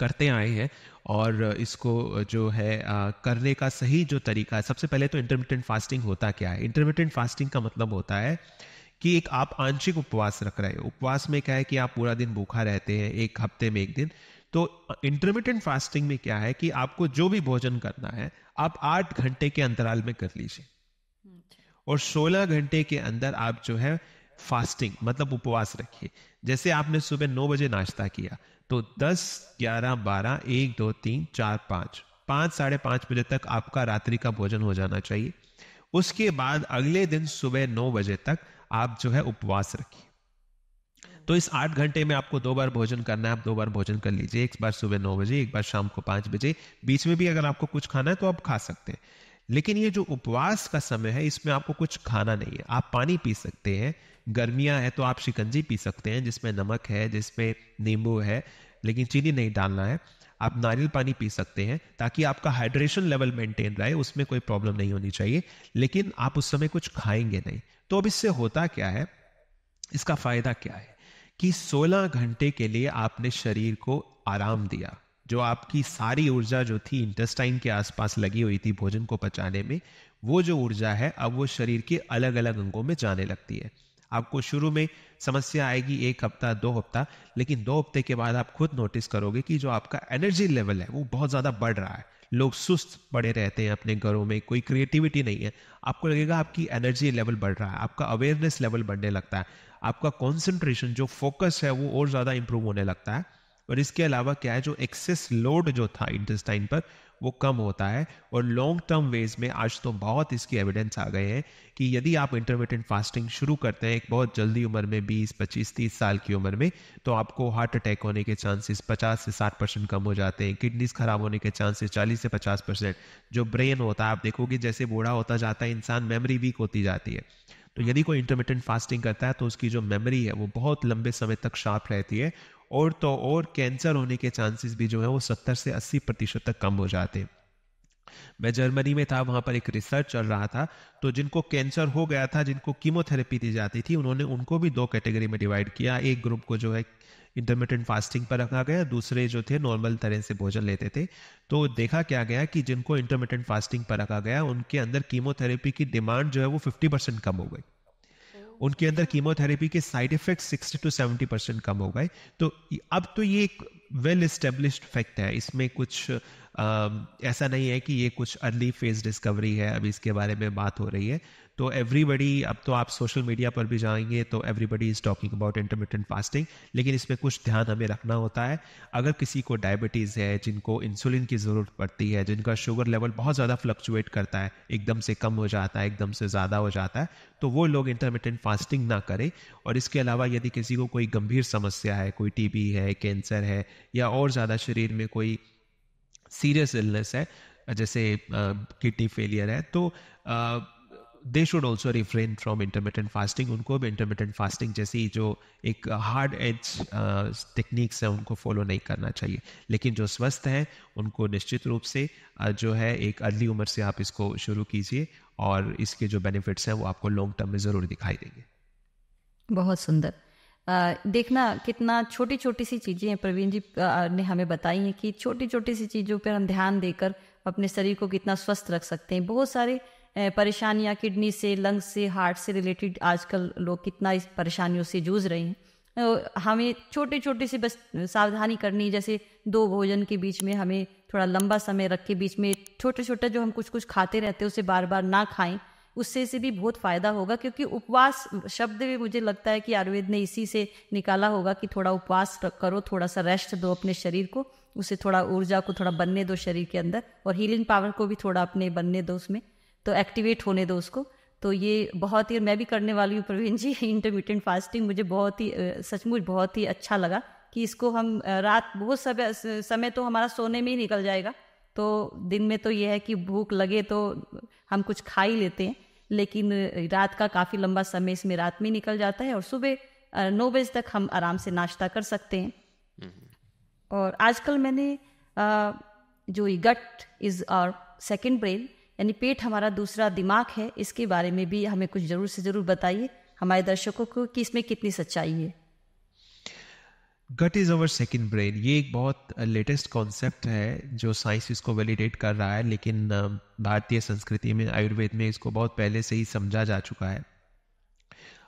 Speaker 2: करते आए हैं और इसको जो है आ, करने का सही जो तरीका है सबसे पहले तो इंटरमीडियंट फास्टिंग होता क्या है इंटरमीडियंट फास्टिंग का मतलब होता है कि एक आप आंशिक उपवास रख रहे हो उपवास में क्या है कि आप पूरा दिन भूखा रहते हैं एक हफ्ते में एक दिन तो इंटरमीडियंट फास्टिंग में क्या है कि आपको जो भी भोजन करना है आप आठ घंटे के अंतराल में कर लीजिए अच्छा। और सोलह घंटे के अंदर आप जो है फास्टिंग मतलब उपवास रखिए जैसे आपने सुबह नौ बजे नाश्ता किया तो दस ग्यारह बारह एक दो तीन चार पांच पांच साढ़े पांच बजे तक आपका रात्रि का भोजन हो जाना चाहिए उसके बाद अगले दिन सुबह नौ बजे तक आप जो है उपवास रखिए तो इस आठ घंटे में आपको दो बार भोजन करना है आप दो बार भोजन कर लीजिए एक बार सुबह नौ बजे एक बार शाम को पांच बजे बीच में भी अगर आपको कुछ खाना है तो आप खा सकते हैं लेकिन ये जो उपवास का समय है इसमें आपको कुछ खाना नहीं है आप पानी पी सकते हैं गर्मियाँ है तो आप शिकंजी पी सकते हैं जिसमें नमक है जिसमें नींबू है लेकिन चीनी नहीं डालना है आप नारियल पानी पी सकते हैं ताकि आपका हाइड्रेशन लेवल मेंटेन रहे उसमें कोई प्रॉब्लम नहीं होनी चाहिए लेकिन आप उस समय कुछ खाएंगे नहीं तो अब इससे होता क्या है इसका फायदा क्या है कि 16 घंटे के लिए आपने शरीर को आराम दिया जो आपकी सारी ऊर्जा जो थी इंटेस्टाइन के आसपास लगी हुई थी भोजन को पचाने में वो जो ऊर्जा है अब वो शरीर के अलग अलग अंगों में जाने लगती है आपको शुरू में समस्या आएगी एक हफ्ता दो हफ्ता लेकिन दो हफ्ते के बाद आप खुद नोटिस करोगे कि जो आपका एनर्जी लेवल है वो बहुत ज़्यादा बढ़ रहा है लोग सुस्त पड़े रहते हैं अपने घरों में कोई क्रिएटिविटी नहीं है आपको लगेगा आपकी एनर्जी लेवल बढ़ रहा है आपका अवेयरनेस लेवल बढ़ने लगता है आपका कॉन्सेंट्रेशन जो फोकस है वो और ज़्यादा इंप्रूव होने लगता है और इसके अलावा क्या है जो एक्सेस लोड जो था इंटेस्टाइन पर वो कम होता है और लॉन्ग टर्म वेज में आज तो बहुत इसकी एविडेंस आ गए हैं कि यदि आप इंटरमीडियंट फास्टिंग शुरू करते हैं एक बहुत जल्दी उम्र में 20, 25, 30 साल की उम्र में तो आपको हार्ट अटैक होने के चांसेस 50 से 60 परसेंट कम हो जाते हैं किडनीज खराब होने के चांसेस 40 से 50 परसेंट जो ब्रेन होता है आप देखोगे जैसे बूढ़ा होता जाता है इंसान मेमरी वीक होती जाती है तो यदि कोई इंटरमीडियंट फास्टिंग करता है तो उसकी जो मेमोरी है वो बहुत लंबे समय तक शार्प रहती है और तो और कैंसर होने के चांसेस भी जो है वो सत्तर से अस्सी प्रतिशत तक कम हो जाते हैं मैं जर्मनी में था वहां पर एक रिसर्च चल रहा था तो जिनको कैंसर हो गया था जिनको कीमोथेरेपी दी जाती थी उन्होंने उनको भी दो कैटेगरी में डिवाइड किया एक ग्रुप को जो है इंटरमीडियंट फास्टिंग पर रखा गया दूसरे जो थे नॉर्मल तरह से भोजन लेते थे तो देखा क्या गया कि जिनको इंटरमीडियंट फास्टिंग पर रखा गया उनके अंदर कीमोथेरेपी की डिमांड जो है वो फिफ्टी परसेंट कम हो गई उनके अंदर कीमोथेरेपी के side effect sixty to seventy percent कम हो गए तो अब तो ये एक वेल स्टेब्लिश फैक्ट है इसमें कुछ ऐसा नहीं है कि ये कुछ अर्ली फेज डिस्कवरी है अभी इसके बारे में बात हो रही है तो एवरीबडी अब तो आप सोशल मीडिया पर भी जाएंगे तो everybody is talking about intermittent fasting लेकिन इसमें कुछ ध्यान हमें रखना होता है अगर किसी को डायबिटीज़ है जिनको इंसुलिन की ज़रूरत पड़ती है जिनका शुगर लेवल बहुत ज़्यादा फ्लक्चुएट करता है एकदम से कम हो जाता है एकदम से ज़्यादा हो जाता है तो वो लोग इंटरमीडियंट फास्टिंग ना करें और इसके अलावा यदि किसी को कोई गंभीर समस्या है कोई टी है कैंसर है या और ज़्यादा शरीर में कोई सीरियस इलनेस है जैसे किडनी फेलियर है तो they should also refrain from intermittent fasting उनको भी इंटरमीडियंट फास्टिंग जैसी जो एक हार्ड एज टेक्निक्स हैं उनको फॉलो नहीं करना चाहिए लेकिन जो स्वस्थ हैं उनको निश्चित रूप से जो है एक अर्ली उम्र से आप इसको शुरू कीजिए और इसके जो बेनिफिट्स हैं वो आपको लॉन्ग टर्म में ज़रूर दिखाई देंगे
Speaker 1: बहुत सुंदर देखना कितना छोटी छोटी सी चीज़ें हैं प्रवीण जी ने हमें बताई हैं कि छोटी छोटी सी चीज़ों पर हम ध्यान देकर अपने शरीर को कितना स्वस्थ रख सकते हैं बहुत सारे परेशानियां किडनी से लंग्स से हार्ट से रिलेटेड आजकल लोग कितना इस परेशानियों से जूझ रहे हैं तो हमें छोटे छोटे से बस सावधानी करनी जैसे दो भोजन के बीच में हमें थोड़ा लंबा समय रख के बीच में छोटे छोटे जो हम कुछ कुछ खाते रहते हैं उसे बार बार ना खाएं उससे से भी बहुत फ़ायदा होगा क्योंकि उपवास शब्द भी मुझे लगता है कि आयुर्वेद ने इसी से निकाला होगा कि थोड़ा उपवास करो थोड़ा सा रेस्ट दो अपने शरीर को उसे थोड़ा ऊर्जा को थोड़ा बनने दो शरीर के अंदर और हीलिंग पावर को भी थोड़ा अपने बनने दो उसमें तो एक्टिवेट होने दो उसको तो ये बहुत ही मैं भी करने वाली हूँ प्रवीण जी इंटरमीडियंट फास्टिंग मुझे बहुत ही सचमुच बहुत ही अच्छा लगा कि इसको हम रात बहुत समय समय तो हमारा सोने में ही निकल जाएगा तो दिन में तो ये है कि भूख लगे तो हम कुछ खा ही लेते हैं लेकिन रात का काफ़ी लंबा समय इसमें रात में निकल जाता है और सुबह नौ बजे तक हम आराम से नाश्ता कर सकते हैं हम्म। और आजकल मैंने आ, जो gut is our second brain यानी पेट हमारा दूसरा दिमाग है इसके बारे में भी हमें कुछ ज़रूर से ज़रूर बताइए हमारे दर्शकों को कि इसमें कितनी सच्चाई है
Speaker 2: gut is our second brain ये एक बहुत लेटेस्ट uh, कॉन्सेप्ट है जो साइंस इसको वैलिडेट कर रहा है लेकिन um, भारतीय संस्कृति में आयुर्वेद में इसको बहुत पहले से ही समझा जा चुका है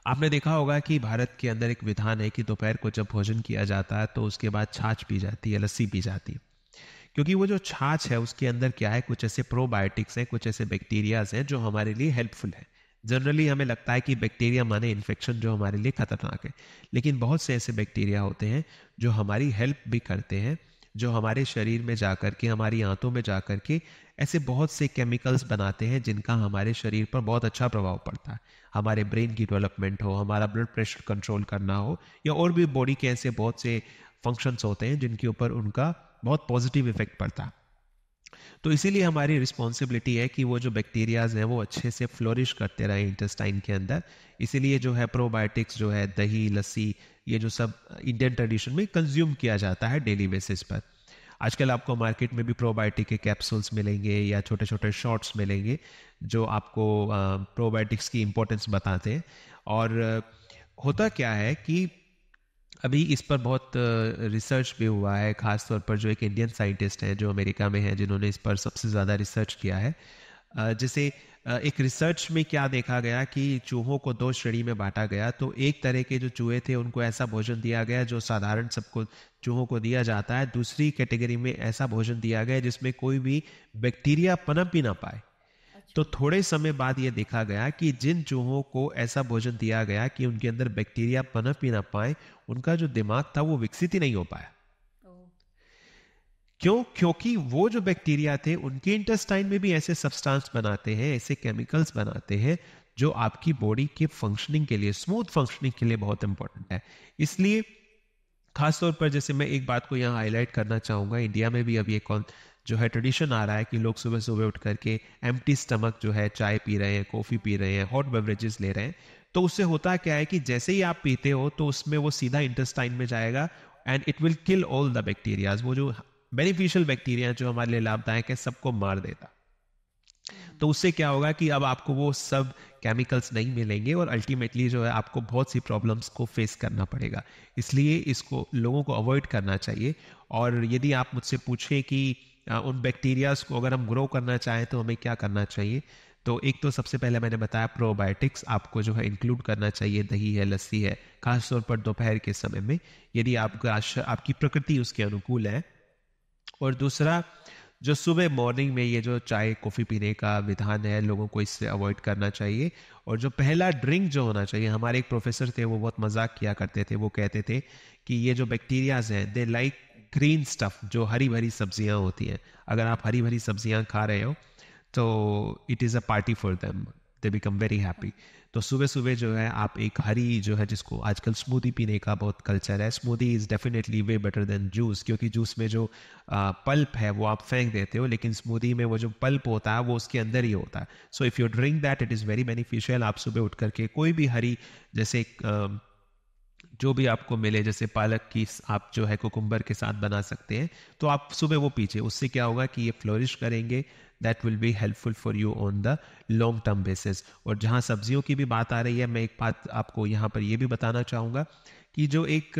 Speaker 2: आपने देखा होगा कि भारत के अंदर एक विधान है कि दोपहर को जब भोजन किया जाता है तो उसके बाद छाछ पी जाती है लस्सी पी जाती है क्योंकि वो जो छाछ है उसके अंदर क्या है कुछ ऐसे प्रोबायोटिक्स हैं कुछ ऐसे बैक्टीरियाज हैं जो हमारे लिए हेल्पफुल है जनरली हमें लगता है कि बैक्टीरिया माने इन्फेक्शन जो हमारे लिए खतरनाक है लेकिन बहुत से ऐसे बैक्टीरिया होते हैं जो हमारी हेल्प भी करते हैं जो हमारे शरीर में जा कर के हमारी आंतों में जा कर के ऐसे बहुत से केमिकल्स बनाते हैं जिनका हमारे शरीर पर बहुत अच्छा प्रभाव पड़ता है हमारे ब्रेन की डेवलपमेंट हो हमारा ब्लड प्रेशर कंट्रोल करना हो या और भी बॉडी के ऐसे बहुत से फंक्शंस होते हैं जिनके ऊपर उनका बहुत पॉजिटिव इफेक्ट पड़ता है तो इसीलिए हमारी रिस्पॉन्सिबिलिटी है कि वो जो बैक्टीरियाज हैं वो अच्छे से फ्लोरिश करते रहें इंटेस्टाइन के अंदर इसीलिए जो है प्रोबायोटिक्स जो है दही लस्सी ये जो सब इंडियन ट्रेडिशन में कंज्यूम किया जाता है डेली बेसिस पर आजकल आपको मार्केट में भी प्रोबायोटिक के कैप्सूल्स मिलेंगे या छोटे छोटे शॉर्ट्स मिलेंगे जो आपको प्रोबायोटिक्स की इम्पोर्टेंस बताते हैं और होता क्या है कि अभी इस पर बहुत रिसर्च भी हुआ है खासतौर पर जो एक इंडियन साइंटिस्ट हैं जो अमेरिका में हैं जिन्होंने इस पर सबसे ज़्यादा रिसर्च किया है जैसे एक रिसर्च में क्या देखा गया कि चूहों को दो श्रेणी में बांटा गया तो एक तरह के जो चूहे थे उनको ऐसा भोजन दिया गया जो साधारण सबको चूहों को दिया जाता है दूसरी कैटेगरी में ऐसा भोजन दिया गया जिसमें कोई भी बैक्टीरिया पनप भी ना पाए तो थोड़े समय बाद ये देखा गया कि जिन चूहों को ऐसा भोजन दिया गया कि उनके अंदर बैक्टीरिया पनप ही ना पाए उनका जो दिमाग था वो विकसित ही नहीं हो पाया oh. क्यों क्योंकि वो जो बैक्टीरिया थे उनके इंटेस्टाइन में भी ऐसे सब्सटेंस बनाते हैं ऐसे केमिकल्स बनाते हैं जो आपकी बॉडी के फंक्शनिंग के लिए स्मूथ फंक्शनिंग के लिए बहुत इंपॉर्टेंट है इसलिए खासतौर पर जैसे मैं एक बात को यहाँ हाईलाइट करना चाहूंगा इंडिया में भी अब ये कौन जो है ट्रेडिशन आ रहा है कि लोग सुबह सुबह उठ करके एम स्टमक जो है चाय पी रहे हैं कॉफ़ी पी रहे हैं हॉट बेवरेजेस ले रहे हैं तो उससे होता क्या है कि जैसे ही आप पीते हो तो उसमें वो सीधा इंटेस्टाइन में जाएगा and it will kill all the bacterias वो जो बेनिफिशियल बैक्टीरिया जो हमारे लिए लाभदायक है सबको मार देता तो उससे क्या होगा कि अब आपको वो सब केमिकल्स नहीं मिलेंगे और अल्टीमेटली जो है आपको बहुत सी प्रॉब्लम्स को फेस करना पड़ेगा इसलिए इसको लोगों को अवॉइड करना चाहिए और यदि आप मुझसे पूछें कि उन बैक्टीरियाज को अगर हम ग्रो करना चाहें तो हमें क्या करना चाहिए तो एक तो सबसे पहले मैंने बताया प्रोबायोटिक्स आपको जो है इंक्लूड करना चाहिए दही है लस्सी है खासतौर पर दोपहर के समय में यदि आपका आपकी प्रकृति उसके अनुकूल है और दूसरा जो सुबह मॉर्निंग में ये जो चाय कॉफ़ी पीने का विधान है लोगों को इससे अवॉइड करना चाहिए और जो पहला ड्रिंक जो होना चाहिए हमारे एक प्रोफेसर थे वो बहुत मजाक किया करते थे वो कहते थे कि ये जो बैक्टीरियाज हैं दे लाइक ग्रीन स्टफ जो हरी भरी सब्जियां होती हैं अगर आप हरी भरी सब्जियां खा रहे हो तो it is a party for them they become very happy तो सुबह सुबह जो है आप एक हरी जो है जिसको आजकल स्मूदी पीने का बहुत कल्चर है smoothie is definitely way better than juice क्योंकि जूस में जो पल्प है वो आप फेंक देते हो लेकिन स्मूदी में वो जो पल्प होता है वो उसके अंदर ही होता है so if you drink that it is very beneficial आप सुबह उठ करके कोई भी हरी जैसे एक, uh, जो भी आपको मिले जैसे पालक की आप जो है कोकुम्बर के साथ बना सकते हैं तो आप सुबह वो पीछे उससे क्या होगा कि ये फ्लोरिश करेंगे that will be helpful for you on the long term basis और जहाँ सब्जियों की भी बात आ रही है मैं एक बात आपको यहाँ पर ये भी बताना चाहूँगा कि जो एक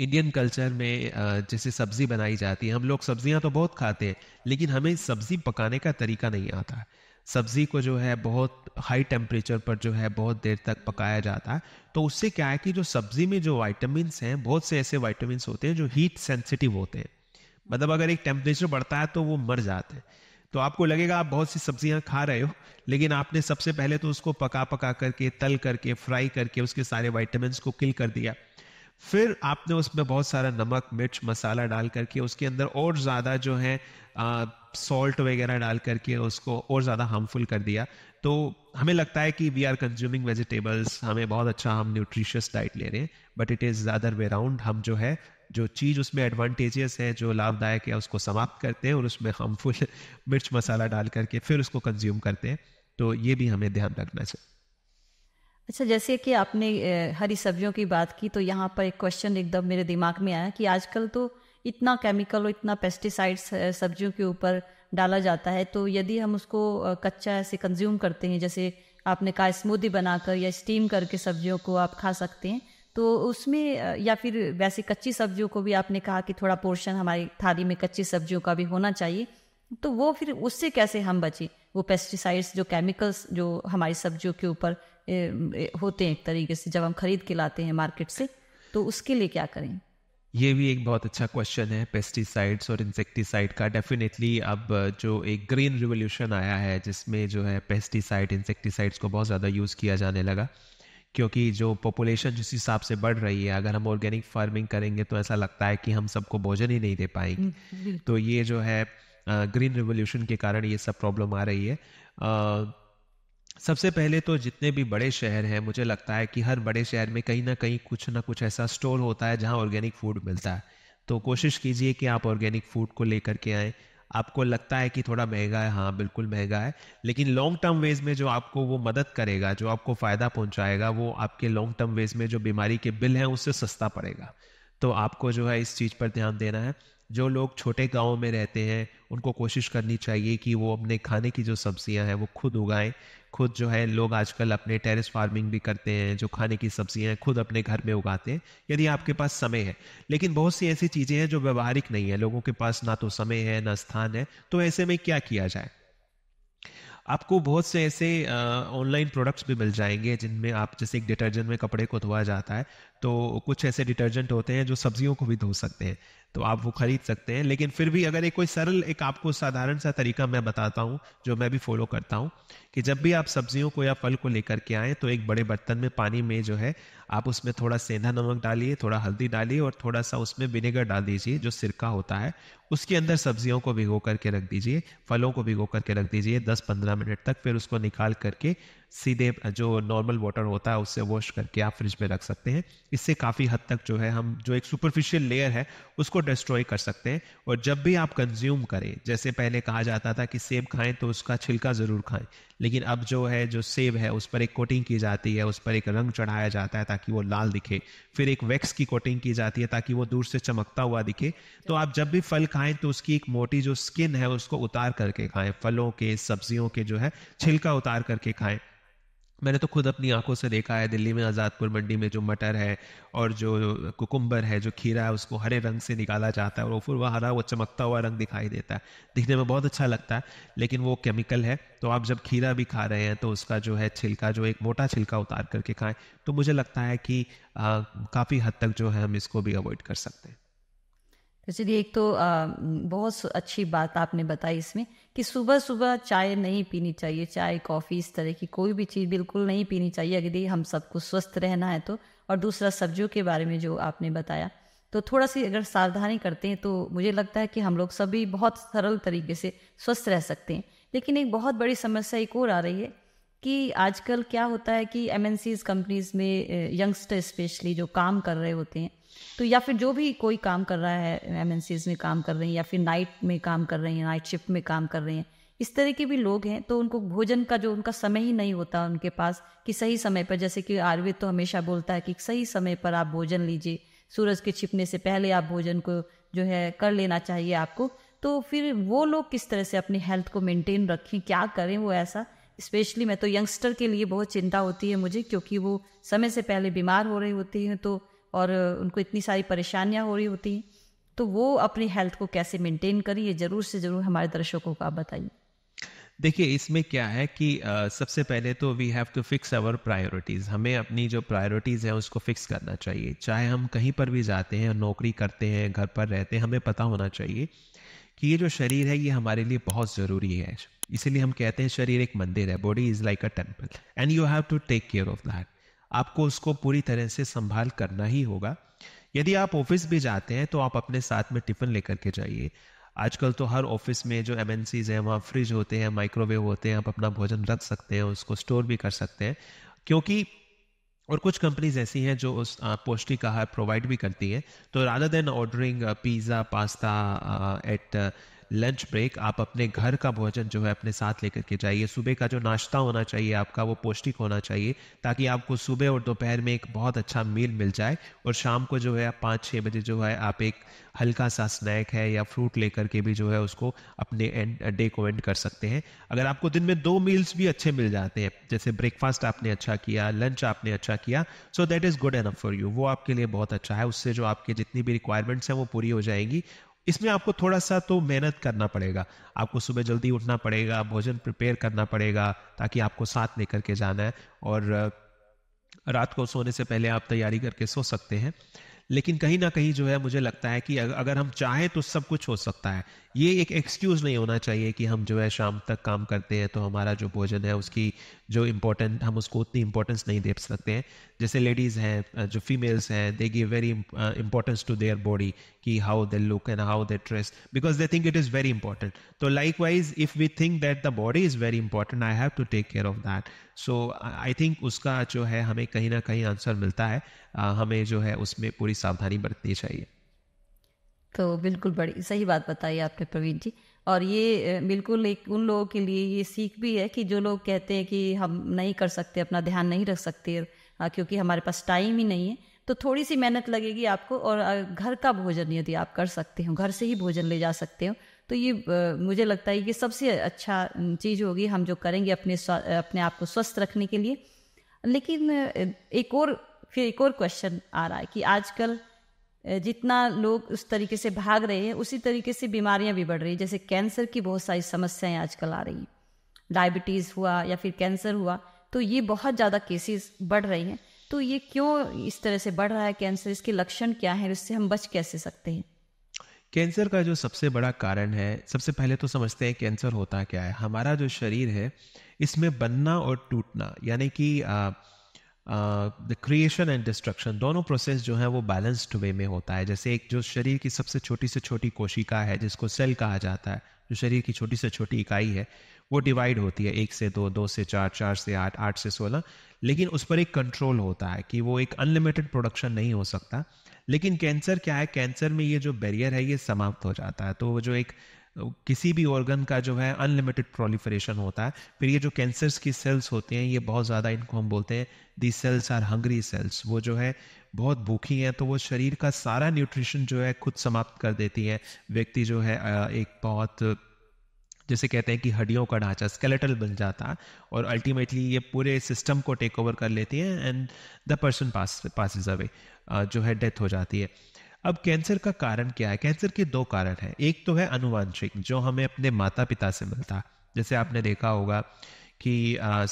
Speaker 2: इंडियन uh, कल्चर में uh, जैसे सब्जी बनाई जाती है हम लोग सब्जियां तो बहुत खाते हैं लेकिन हमें सब्जी पकाने का तरीका नहीं आता है सब्ज़ी को जो है बहुत हाई टेम्परेचर पर जो है बहुत देर तक पकाया जाता है तो उससे क्या है कि जो सब्ज़ी में जो वाइटामिन हैं बहुत से ऐसे वाइटामिन होते हैं जो हीट सेंसिटिव होते हैं मतलब अगर एक टेम्परेचर बढ़ता है तो वो मर जाते हैं तो आपको लगेगा आप बहुत सी सब्जियां खा रहे हो लेकिन आपने सबसे पहले तो उसको पका पका करके तल करके फ्राई करके उसके सारे वाइटामिन को किल कर दिया फिर आपने उसमें बहुत सारा नमक मिर्च मसाला डाल करके उसके अंदर और ज़्यादा जो है सॉल्ट वगैरह डाल करके उसको और ज़्यादा हार्मफुल कर दिया तो हमें लगता है कि वी आर कंज्यूमिंग वेजिटेबल्स हमें बहुत अच्छा हम न्यूट्रिशियस डाइट ले रहे हैं but it is other way round हम जो है जो चीज़ उसमें एडवांटेजेस है जो लाभदायक है उसको समाप्त करते हैं और उसमें हार्मफुल मिर्च मसाला डाल करके फिर उसको कंज्यूम करते हैं तो ये भी हमें ध्यान रखना चाहिए
Speaker 1: अच्छा जैसे कि आपने हरी सब्जियों की बात की तो यहाँ पर एक क्वेश्चन एकदम मेरे दिमाग में आया कि आजकल तो इतना केमिकल और इतना पेस्टिसाइड्स सब्जियों के ऊपर डाला जाता है तो यदि हम उसको कच्चा ऐसे कंज्यूम करते हैं जैसे आपने कहा स्मूदी बनाकर या स्टीम करके सब्जियों को आप खा सकते हैं तो उसमें या फिर वैसे कच्ची सब्जियों को भी आपने कहा कि थोड़ा पोर्शन हमारी थाली में कच्ची सब्जियों का भी होना चाहिए तो वो फिर उससे कैसे हम बचें वो पेस्टिसाइड्स जो केमिकल्स जो हमारी सब्जियों के ऊपर होते हैं एक तरीके से जब हम खरीद के लाते हैं मार्केट से तो उसके लिए क्या करें
Speaker 2: ये भी एक बहुत अच्छा क्वेश्चन है पेस्टिसाइड्स और इंसेक्टिसाइड का डेफिनेटली अब uh, जो एक ग्रीन रिवोल्यूशन आया है जिसमें जो है पेस्टिसाइड इंसेक्टिसाइड्स को बहुत ज़्यादा यूज़ किया जाने लगा क्योंकि जो पॉपुलेशन जिस हिसाब से बढ़ रही है अगर हम ऑर्गेनिक फार्मिंग करेंगे तो ऐसा लगता है कि हम सबको भोजन ही नहीं दे पाएंगे हम्म, तो ये जो है ग्रीन uh, रिवोल्यूशन के कारण ये सब प्रॉब्लम आ रही है uh, सबसे पहले तो जितने भी बड़े शहर हैं मुझे लगता है कि हर बड़े शहर में कहीं ना कहीं कुछ ना कुछ ऐसा स्टोर होता है जहां ऑर्गेनिक फूड मिलता है तो कोशिश कीजिए कि आप ऑर्गेनिक फूड को लेकर के आए आपको लगता है कि थोड़ा महंगा है हाँ बिल्कुल महंगा है लेकिन लॉन्ग टर्म वेज में जो आपको वो मदद करेगा जो आपको फ़ायदा पहुंचाएगा वो आपके लॉन्ग टर्म वेज में जो बीमारी के बिल हैं उससे सस्ता पड़ेगा तो आपको जो है इस चीज़ पर ध्यान देना है जो लोग छोटे गाँव में रहते हैं उनको कोशिश करनी चाहिए कि वो अपने खाने की जो सब्जियां हैं वो खुद उगाएं खुद जो है लोग आजकल अपने टेरेस फार्मिंग भी करते हैं जो खाने की सब्जियां हैं खुद अपने घर में उगाते हैं यदि आपके पास समय है लेकिन बहुत सी ऐसी चीज़ें हैं जो व्यवहारिक नहीं है लोगों के पास ना तो समय है ना स्थान है तो ऐसे में क्या किया जाए आपको बहुत से ऐसे ऑनलाइन प्रोडक्ट्स भी मिल जाएंगे जिनमें आप जैसे एक डिटर्जेंट में कपड़े को धोया जाता है तो कुछ ऐसे डिटर्जेंट होते हैं जो सब्जियों को भी धो सकते हैं तो आप वो खरीद सकते हैं लेकिन फिर भी अगर एक कोई सरल एक आपको साधारण सा तरीका मैं बताता हूँ जो मैं भी फॉलो करता हूँ कि जब भी आप सब्जियों को या फल को लेकर के आए तो एक बड़े बर्तन में पानी में जो है आप उसमें थोड़ा सेंधा नमक डालिए थोड़ा हल्दी डालिए और थोड़ा सा उसमें विनेगर डाल दीजिए जो सिरका होता है उसके अंदर सब्जियों को भिगो करके रख दीजिए फलों को भिगो करके रख दीजिए दस पंद्रह मिनट तक फिर उसको निकाल करके सीधे जो नॉर्मल वाटर होता है उससे वॉश करके आप फ्रिज में रख सकते हैं इससे काफ़ी हद तक जो है हम जो एक सुपरफिशियल लेयर है उसको डिस्ट्रॉय कर सकते हैं और जब भी आप कंज्यूम करें जैसे पहले कहा जाता था कि सेब खाएं तो उसका छिलका ज़रूर खाएं लेकिन अब जो है जो सेब है उस पर एक कोटिंग की जाती है उस पर एक रंग चढ़ाया जाता है ताकि वो लाल दिखे फिर एक वैक्स की कोटिंग की जाती है ताकि वो दूर से चमकता हुआ दिखे तो आप जब भी फल खाएं तो उसकी एक मोटी जो स्किन है उसको उतार करके खाएं फलों के सब्जियों के जो है छिलका उतार करके खाएं मैंने तो खुद अपनी आंखों से देखा है दिल्ली में आज़ादपुर मंडी में जो मटर है और जो कुकुम्बर है जो खीरा है उसको हरे रंग से निकाला जाता है और फिर वह हरा वो चमकता हुआ रंग दिखाई देता है दिखने में बहुत अच्छा लगता है लेकिन वो केमिकल है तो आप जब खीरा भी खा रहे हैं तो उसका जो है छिलका जो एक मोटा छिलका उतार करके खाएँ तो मुझे लगता है कि काफ़ी हद तक जो है हम इसको भी अवॉइड कर सकते हैं
Speaker 1: तो चलिए एक तो आ, बहुत अच्छी बात आपने बताई इसमें कि सुबह सुबह चाय नहीं पीनी चाहिए चाय कॉफ़ी इस तरह की कोई भी चीज़ बिल्कुल नहीं पीनी चाहिए यदि हम सबको स्वस्थ रहना है तो और दूसरा सब्जियों के बारे में जो आपने बताया तो थोड़ा सी अगर सावधानी करते हैं तो मुझे लगता है कि हम लोग सभी बहुत सरल तरीके से स्वस्थ रह सकते हैं लेकिन एक बहुत बड़ी समस्या एक और आ रही है कि आजकल क्या होता है कि एम कंपनीज में यंगस्टर स्पेशली जो काम कर रहे होते हैं तो या फिर जो भी कोई काम कर रहा है एम में काम कर रहे हैं या फिर नाइट में काम कर रहे हैं नाइट शिफ्ट में काम कर रहे हैं इस तरह के भी लोग हैं तो उनको भोजन का जो उनका समय ही नहीं होता उनके पास कि सही समय पर जैसे कि आयुर्वेद तो हमेशा बोलता है कि सही समय पर आप भोजन लीजिए सूरज के छिपने से पहले आप भोजन को जो है कर लेना चाहिए आपको तो फिर वो लोग किस तरह से अपनी हेल्थ को मेंटेन रखें क्या करें वो ऐसा स्पेशली मैं तो यंगस्टर के लिए बहुत चिंता होती है मुझे क्योंकि वो समय से पहले बीमार हो रहे होते हैं तो और उनको इतनी सारी परेशानियाँ हो रही होती हैं तो वो अपनी हेल्थ को कैसे मेंटेन करें ये जरूर से जरूर हमारे दर्शकों को आप बताइए
Speaker 2: देखिए इसमें क्या है कि आ, सबसे पहले तो we have to fix our priorities हमें अपनी जो प्रायोरिटीज़ है उसको फिक्स करना चाहिए चाहे हम कहीं पर भी जाते हैं नौकरी करते हैं घर पर रहते हैं हमें पता होना चाहिए कि ये जो शरीर है ये हमारे लिए बहुत ज़रूरी है इसीलिए हम कहते हैं शरीर एक मंदिर है body is like a temple and you have to take care of that आपको उसको पूरी तरह से संभाल करना ही होगा यदि आप ऑफिस भी जाते हैं तो आप अपने साथ में टिफ़िन लेकर के जाइए आजकल तो हर ऑफिस में जो एम हैं वहाँ फ्रिज होते हैं माइक्रोवेव होते हैं आप अपना भोजन रख सकते हैं उसको स्टोर भी कर सकते हैं क्योंकि और कुछ कंपनीज ऐसी हैं जो उस पौष्टिक आहार प्रोवाइड भी करती हैं तो Radha then ordering pizza pasta at lunch break आप अपने घर का भोजन जो है अपने साथ लेकर के जाइए सुबह का जो नाश्ता होना चाहिए आपका वो पौष्टिक होना चाहिए ताकि आपको सुबह और दोपहर में एक बहुत अच्छा मील मिल जाए और शाम को जो है आप पाँच छः बजे जो है आप एक हल्का सा स्नैक है या फ्रूट लेकर के भी जो है उसको अपने एंड डे uh, को एंड कर सकते हैं अगर आपको दिन में दो मील्स भी अच्छे मिल जाते हैं जैसे ब्रेकफास्ट आपने अच्छा किया लंच आपने अच्छा किया so that is good enough for you वो आपके लिए बहुत अच्छा है उससे जो आपके जितनी भी रिक्वायरमेंट्स हैं वो पूरी हो जाएंगी इसमें आपको थोड़ा सा तो मेहनत करना पड़ेगा आपको सुबह जल्दी उठना पड़ेगा भोजन प्रिपेयर करना पड़ेगा ताकि आपको साथ लेकर के जाना है और रात को सोने से पहले आप तैयारी करके सो सकते हैं लेकिन कहीं ना कहीं जो है मुझे लगता है कि अगर हम चाहें तो सब कुछ हो सकता है ये एक एक्सक्यूज़ नहीं होना चाहिए कि हम जो है शाम तक काम करते हैं तो हमारा जो भोजन है उसकी जो इम्पोर्टेंट हम उसको उतनी इम्पोर्टेंस नहीं दे सकते हैं जैसे लेडीज़ हैं जो फीमेल्स हैं they give very importance to their body ki how they look and how they dress because they think it is very important so likewise if we think that the body is very important i have to take care of that so I think उसका जो है हमें कहीं ना कहीं answer मिलता है हमें जो है उसमें पूरी सावधानी बरतनी चाहिए
Speaker 1: तो बिल्कुल बड़ी सही बात बताई आपने प्रवीण जी और ये बिल्कुल एक उन लोगों के लिए ये सीख भी है कि जो लोग कहते हैं कि हम नहीं कर सकते अपना ध्यान नहीं रख सकते क्योंकि हमारे पास टाइम ही नहीं है तो थोड़ी सी मेहनत लगेगी आपको और घर का भोजन यदि आप कर सकते हो घर से ही भोजन ले जा सकते हो तो ये मुझे लगता है कि सबसे अच्छा चीज़ होगी हम जो करेंगे अपने अपने आप को स्वस्थ रखने के लिए लेकिन एक और फिर एक और क्वेश्चन आ रहा है कि आजकल जितना लोग उस तरीके से भाग रहे हैं उसी तरीके से बीमारियां भी बढ़ रही हैं जैसे कैंसर की बहुत सारी समस्याएं आजकल आ रही हैं डायबिटीज़ हुआ या फिर कैंसर हुआ तो ये बहुत ज़्यादा केसेस बढ़ रही हैं तो ये क्यों इस तरह से बढ़ रहा है कैंसर इसके लक्षण क्या है इससे हम बच कैसे सकते हैं
Speaker 2: कैंसर का जो सबसे बड़ा कारण है सबसे पहले तो समझते हैं कैंसर होता क्या है हमारा जो शरीर है इसमें बनना और टूटना यानी कि द क्रिएशन एंड डिस्ट्रक्शन दोनों प्रोसेस जो है वो बैलेंस्ड वे में होता है जैसे एक जो शरीर की सबसे छोटी से छोटी कोशिका है जिसको सेल कहा जाता है जो शरीर की छोटी से छोटी इकाई है वो डिवाइड होती है एक से दो दो से चार चार से आठ आठ से सोलह लेकिन उस पर एक कंट्रोल होता है कि वो एक अनलिमिटेड प्रोडक्शन नहीं हो सकता लेकिन कैंसर क्या है कैंसर में ये जो बैरियर है ये समाप्त हो जाता है तो वो जो एक किसी भी ऑर्गन का जो है अनलिमिटेड प्रोलिफरेशन होता है फिर ये जो कैंसर्स की सेल्स होती हैं ये बहुत ज़्यादा इनको हम बोलते हैं the cells are hungry cells वो जो है बहुत भूखी हैं तो वो शरीर का सारा न्यूट्रिशन जो है खुद समाप्त कर देती है व्यक्ति जो है एक बहुत जैसे कहते हैं कि हड्डियों का ढांचा स्केलेटल बन जाता और अल्टीमेटली ये पूरे सिस्टम को टेक ओवर कर लेती है and the person pass is away जो है डेथ हो जाती है अब कैंसर का कारण क्या है कैंसर के दो कारण हैं एक तो है अनुवांशिक जो हमें अपने माता पिता से मिलता है जैसे आपने देखा होगा कि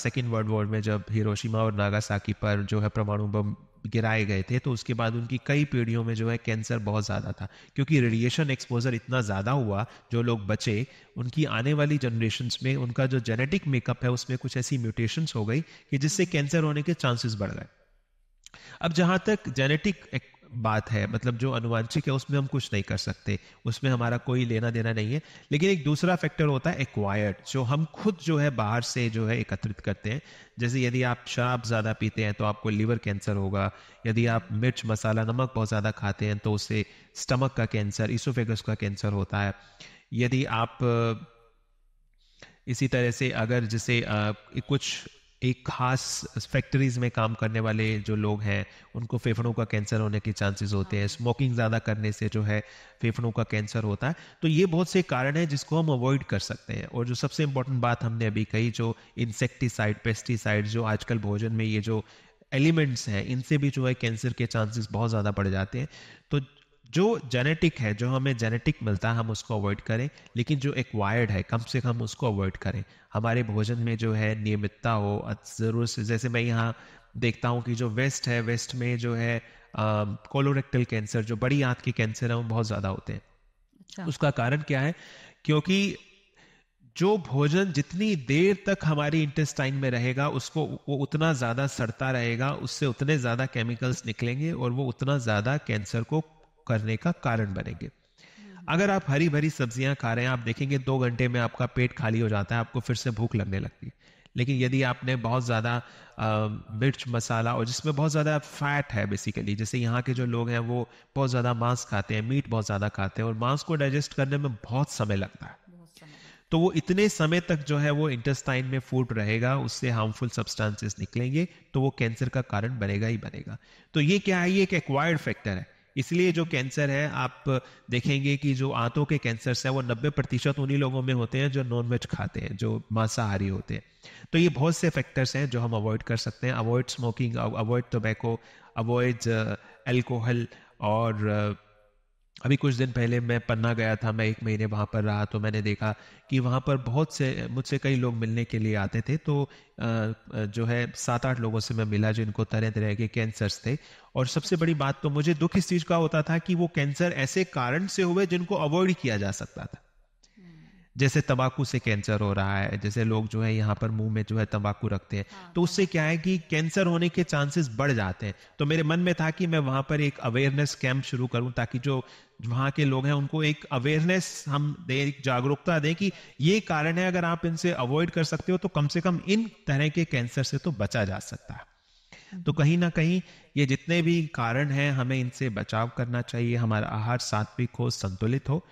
Speaker 2: सेकेंड वर्ल्ड वॉर में जब हिरोशिमा और नागासाकी पर जो है परमाणु बम गिराए गए थे तो उसके बाद उनकी कई पीढ़ियों में जो है कैंसर बहुत ज़्यादा था क्योंकि रेडिएशन एक्सपोजर इतना ज़्यादा हुआ जो लोग बचे उनकी आने वाली जनरेशन्स में उनका जो जेनेटिक मेकअप है उसमें कुछ ऐसी म्यूटेशंस हो गई कि जिससे कैंसर होने के चांसेस बढ़ गए अब जहां तक जेनेटिक बात है मतलब जो अनुवांशिक है उसमें हम कुछ नहीं कर सकते उसमें हमारा कोई लेना देना नहीं है लेकिन एक दूसरा फैक्टर होता है एक्वायर्ड जो हम खुद जो है बाहर से जो है एकत्रित करते हैं जैसे यदि आप शराब ज़्यादा पीते हैं तो आपको लीवर कैंसर होगा यदि आप मिर्च मसाला नमक बहुत ज़्यादा खाते हैं तो उससे स्टमक का कैंसर इसोफेगस का कैंसर होता है यदि आप इसी तरह से अगर जैसे कुछ एक खास फैक्ट्रीज में काम करने वाले जो लोग हैं उनको फेफड़ों का कैंसर होने के चांसेस होते हैं स्मोकिंग ज़्यादा करने से जो है फेफड़ों का कैंसर होता है तो ये बहुत से कारण हैं जिसको हम अवॉइड कर सकते हैं और जो सबसे इम्पोर्टेंट बात हमने अभी कही जो इंसेक्टिसाइड पेस्टिसाइड जो आजकल भोजन में ये जो एलिमेंट्स हैं इनसे भी जो है कैंसर के चांसेस बहुत ज़्यादा बढ़ जाते हैं तो जो जेनेटिक है जो हमें जेनेटिक मिलता है हम उसको अवॉइड करें लेकिन जो एक्वायर्ड है कम से कम उसको अवॉइड करें हमारे भोजन में जो है नियमितता हो ज़रूर से जैसे मैं यहाँ देखता हूँ कि जो वेस्ट है वेस्ट में जो है कोलोरेक्टल कैंसर जो बड़ी आंत के कैंसर हैं वो बहुत ज़्यादा होते हैं अच्छा। उसका कारण क्या है क्योंकि जो भोजन जितनी देर तक हमारी इंटेस्टाइन में रहेगा उसको वो उतना ज़्यादा सड़ता रहेगा उससे उतने ज़्यादा केमिकल्स निकलेंगे और वो उतना ज़्यादा कैंसर को करने का कारण बनेंगे अगर आप हरी भरी सब्जियां खा रहे हैं आप देखेंगे दो घंटे में आपका पेट खाली हो जाता है आपको फिर से भूख लगने लगती है लेकिन यदि आपने बहुत ज़्यादा मिर्च मसाला और जिसमें बहुत ज़्यादा फैट है बेसिकली जैसे यहाँ के जो लोग हैं वो बहुत ज़्यादा मांस खाते हैं मीट बहुत ज़्यादा खाते हैं और मांस को डाइजेस्ट करने में बहुत समय लगता है तो वो इतने समय तक जो है वो इंटेस्टाइन में फूड रहेगा उससे हार्मफुल सब्सटेंसेस निकलेंगे तो वो कैंसर का कारण बनेगा ही बनेगा तो ये क्या है ये एक एक्वायर्ड फैक्टर है इसलिए जो कैंसर है आप देखेंगे कि जो आंतों के कैंसर है वो नब्बे प्रतिशत उन्हीं लोगों में होते हैं जो नॉनवेज खाते हैं जो मांसाहारी होते हैं तो ये बहुत से फैक्टर्स हैं जो हम अवॉइड कर सकते हैं avoid smoking avoid tobacco avoid alcohol और uh, अभी कुछ दिन पहले मैं पन्ना गया था मैं एक महीने वहाँ पर रहा तो मैंने देखा कि वहाँ पर बहुत से मुझसे कई लोग मिलने के लिए आते थे तो जो है सात आठ लोगों से मैं मिला जिनको तरह तरह के कैंसर्स थे और सबसे बड़ी बात तो मुझे दुख इस चीज़ का होता था कि वो कैंसर ऐसे कारण से हुए जिनको अवॉइड किया जा सकता था जैसे तंबाकू से कैंसर हो रहा है जैसे लोग जो है यहाँ पर मुंह में जो है तंबाकू रखते हैं हाँ, तो उससे क्या है कि कैंसर होने के चांसेस बढ़ जाते हैं तो मेरे मन में था कि मैं वहां पर एक अवेयरनेस कैंप शुरू करूं ताकि जो वहां के लोग हैं उनको एक अवेयरनेस हम दें एक जागरूकता दें कि ये कारण है अगर आप इनसे अवॉइड कर सकते हो तो कम से कम इन तरह के कैंसर से तो बचा जा सकता है हम्म। तो कहीं ना कहीं ये जितने भी कारण हैं हमें इनसे बचाव करना चाहिए हमारा आहार सात्विक हो संतुलित हो